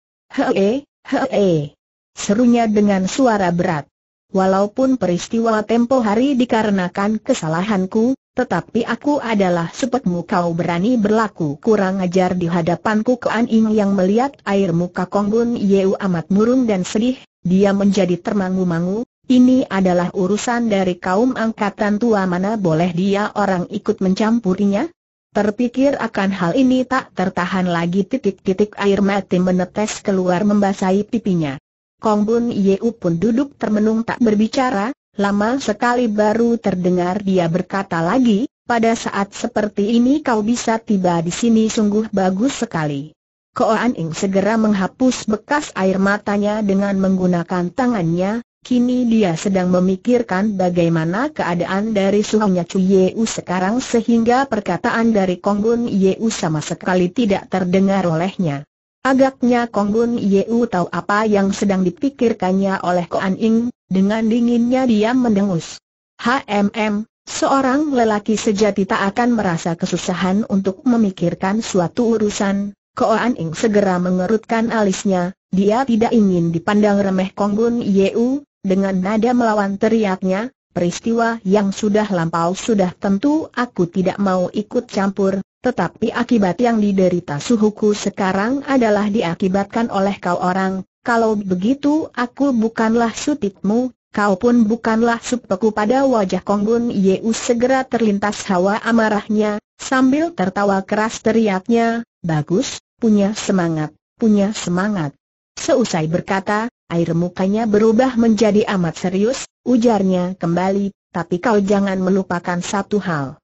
Hee, hee serunya dengan suara berat. Walaupun peristiwa tempo hari dikarenakan kesalahanku, tetapi aku adalah sepetmu kau berani berlaku kurang ajar di hadapanku Kuan Ying yang melihat air muka Kong Bun Yeu amat murung dan sedih, dia menjadi termangu-mangu, ini adalah urusan dari kaum angkatan tua mana boleh dia orang ikut mencampurinya? Terpikir akan hal ini tak tertahan lagi titik-titik air mati menetes keluar membasahi pipinya. Kong Bun Yeu pun duduk termenung tak berbicara, lama sekali baru terdengar dia berkata lagi, pada saat seperti ini kau bisa tiba di sini sungguh bagus sekali. Koan Ing segera menghapus bekas air matanya dengan menggunakan tangannya, kini dia sedang memikirkan bagaimana keadaan dari suhunya Cuy Yeu sekarang sehingga perkataan dari Kong Bun Yeu sama sekali tidak terdengar olehnya. Agaknya Kong Bun Yeu tahu apa yang sedang dipikirkannya oleh Koan Ing, dengan dinginnya dia mendengus. HMM, seorang lelaki sejati tak akan merasa kesusahan untuk memikirkan suatu urusan, Koan Ing segera mengerutkan alisnya, dia tidak ingin dipandang remeh Kong Bun Yeu, dengan nada melawan teriaknya, peristiwa yang sudah lampau sudah tentu aku tidak mau ikut campur, tetapi akibat yang diderita suhuku sekarang adalah diakibatkan oleh kau orang, kalau begitu aku bukanlah sutitmu, kau pun bukanlah supeku pada wajah Kongbun Yeus segera terlintas hawa amarahnya, sambil tertawa keras teriaknya, bagus, punya semangat, punya semangat. Seusai berkata, air mukanya berubah menjadi amat serius, ujarnya kembali, tapi kau jangan melupakan satu hal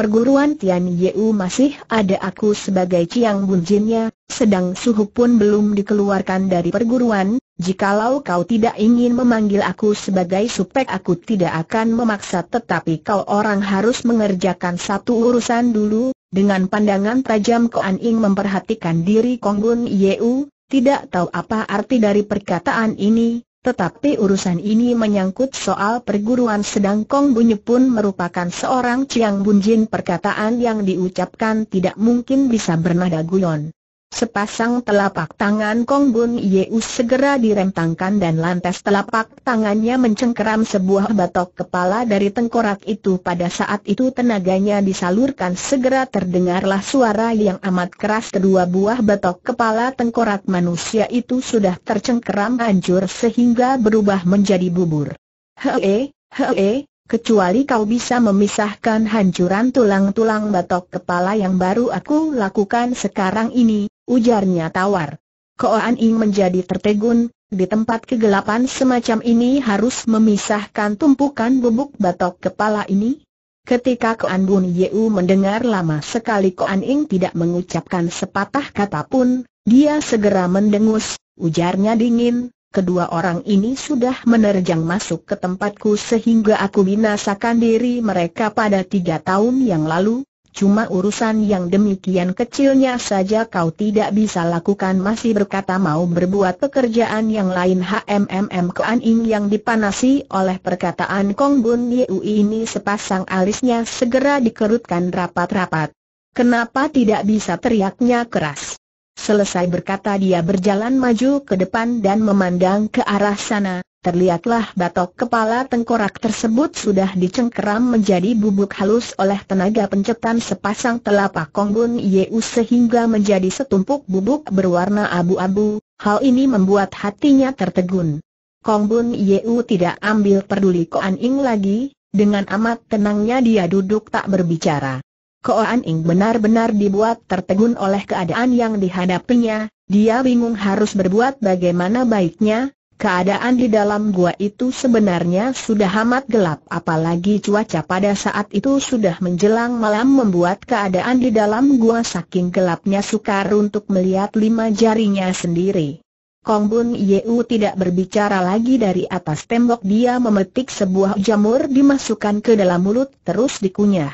perguruan Tian Yu masih ada aku sebagai Ciang Bunjinnya, sedang Suhu pun belum dikeluarkan dari perguruan, jikalau kau tidak ingin memanggil aku sebagai supek aku tidak akan memaksa tetapi kau orang harus mengerjakan satu urusan dulu, dengan pandangan tajam Koan Ing memperhatikan diri Kong Bun Yu, tidak tahu apa arti dari perkataan ini, tetapi urusan ini menyangkut soal perguruan sedang Kong Bunye pun merupakan seorang Chiang Bunjin perkataan yang diucapkan tidak mungkin bisa bernada guyon. Sepasang telapak tangan Kong Bun Yeu segera direntangkan dan lantas telapak tangannya mencengkeram sebuah batok kepala dari tengkorak itu pada saat itu tenaganya disalurkan segera terdengarlah suara yang amat keras kedua buah batok kepala tengkorak manusia itu sudah tercengkeram hancur sehingga berubah menjadi bubur. Hee, hee, kecuali kau bisa memisahkan hancuran tulang-tulang batok kepala yang baru aku lakukan sekarang ini, ujarnya tawar. Koan Ing menjadi tertegun, di tempat kegelapan semacam ini harus memisahkan tumpukan bubuk batok kepala ini? Ketika Koan Bun Yeu mendengar lama sekali Koan Ing tidak mengucapkan sepatah kata pun, dia segera mendengus, ujarnya dingin, kedua orang ini sudah menerjang masuk ke tempatku sehingga aku binasakan diri mereka pada tiga tahun yang lalu, cuma urusan yang demikian kecilnya saja kau tidak bisa lakukan masih berkata mau berbuat pekerjaan yang lain HMMM Kuan Ing yang dipanasi oleh perkataan Kong Bun Yu ini sepasang alisnya segera dikerutkan rapat-rapat. Kenapa tidak bisa teriaknya keras? Selesai berkata dia berjalan maju ke depan dan memandang ke arah sana, terlihatlah batok kepala tengkorak tersebut sudah dicengkeram menjadi bubuk halus oleh tenaga pencetan sepasang telapak kongbun Yeu sehingga menjadi setumpuk bubuk berwarna abu-abu, hal ini membuat hatinya tertegun. Kongbun Yeu tidak ambil peduli Koan Ing lagi, dengan amat tenangnya dia duduk tak berbicara. Koan Ing benar-benar dibuat tertegun oleh keadaan yang dihadapinya, dia bingung harus berbuat bagaimana baiknya, keadaan di dalam gua itu sebenarnya sudah amat gelap apalagi cuaca pada saat itu sudah menjelang malam membuat keadaan di dalam gua saking gelapnya sukar untuk melihat lima jarinya sendiri. Kong Bun Yeu tidak berbicara lagi dari atas tembok dia memetik sebuah jamur dimasukkan ke dalam mulut terus dikunyah.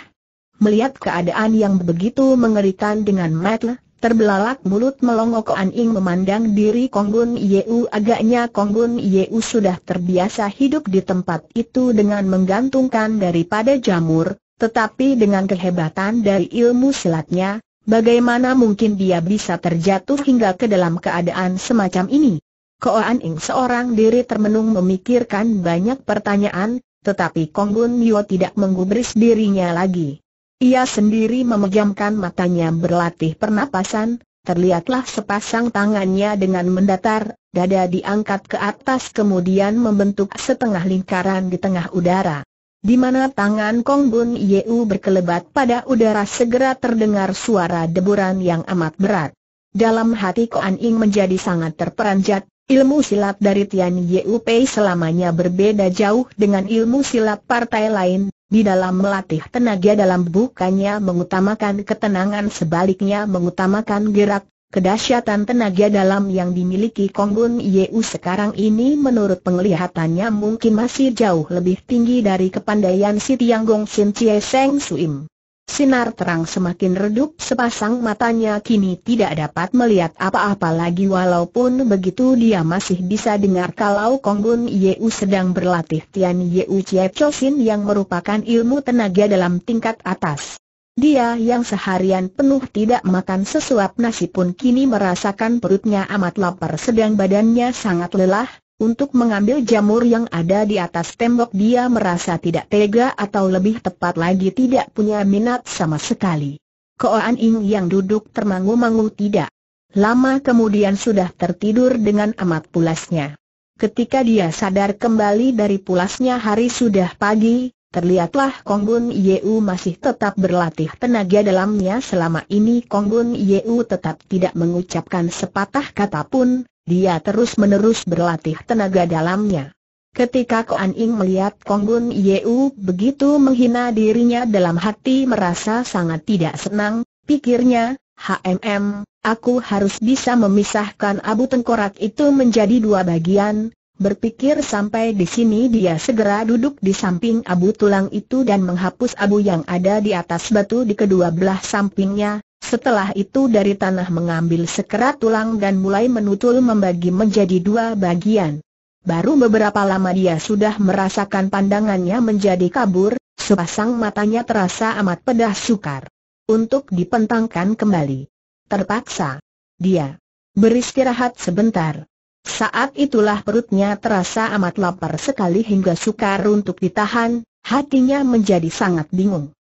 Melihat keadaan yang begitu mengerikan dengan mata, terbelalak mulut melongo An Ing memandang diri Kong Bun Yeu agaknya Kong Bun Yeu sudah terbiasa hidup di tempat itu dengan menggantungkan daripada jamur, tetapi dengan kehebatan dari ilmu silatnya, bagaimana mungkin dia bisa terjatuh hingga ke dalam keadaan semacam ini? Koan Ing seorang diri termenung memikirkan banyak pertanyaan, tetapi Kong Bun Yo tidak menggubris dirinya lagi. Ia sendiri memejamkan matanya berlatih pernapasan, terlihatlah sepasang tangannya dengan mendatar, dada diangkat ke atas kemudian membentuk setengah lingkaran di tengah udara. Di mana tangan Kong Bun Yeu berkelebat pada udara segera terdengar suara deburan yang amat berat. Dalam hati Koan Ing menjadi sangat terperanjat, ilmu silat dari Tian Yeu Pei selamanya berbeda jauh dengan ilmu silat partai lain, di dalam melatih tenaga dalam bukannya mengutamakan ketenangan sebaliknya mengutamakan gerak, kedahsyatan tenaga dalam yang dimiliki Kong Bun Yeu sekarang ini menurut penglihatannya mungkin masih jauh lebih tinggi dari kepandaian si Tianggong Sin Chie Seng Suim. Sinar terang semakin redup sepasang matanya kini tidak dapat melihat apa-apa lagi walaupun begitu dia masih bisa dengar kalau Kongbun Yeu sedang berlatih Tian Yeu Chiep Chosin yang merupakan ilmu tenaga dalam tingkat atas. Dia yang seharian penuh tidak makan sesuap nasi pun kini merasakan perutnya amat lapar sedang badannya sangat lelah, untuk mengambil jamur yang ada di atas tembok dia merasa tidak tega atau lebih tepat lagi tidak punya minat sama sekali. Koan Ing yang duduk termangu-mangu tidak. Lama kemudian sudah tertidur dengan amat pulasnya. Ketika dia sadar kembali dari pulasnya hari sudah pagi, terlihatlah Kongbun Yeu masih tetap berlatih tenaga dalamnya selama ini Kongbun Yeu tetap tidak mengucapkan sepatah kata pun, dia terus-menerus berlatih tenaga dalamnya. Ketika Koan Ing melihat Kong Bun Yeu begitu menghina dirinya dalam hati merasa sangat tidak senang, pikirnya, HMM, aku harus bisa memisahkan abu tengkorak itu menjadi dua bagian, Berpikir sampai di sini dia segera duduk di samping abu tulang itu dan menghapus abu yang ada di atas batu di kedua belah sampingnya, setelah itu dari tanah mengambil sekerat tulang dan mulai menutul membagi menjadi dua bagian. Baru beberapa lama dia sudah merasakan pandangannya menjadi kabur, sepasang matanya terasa amat pedas sukar. Untuk dipentangkan kembali. Terpaksa. Dia beristirahat sebentar. Saat itulah perutnya terasa amat lapar sekali hingga sukar untuk ditahan, hatinya menjadi sangat bingung.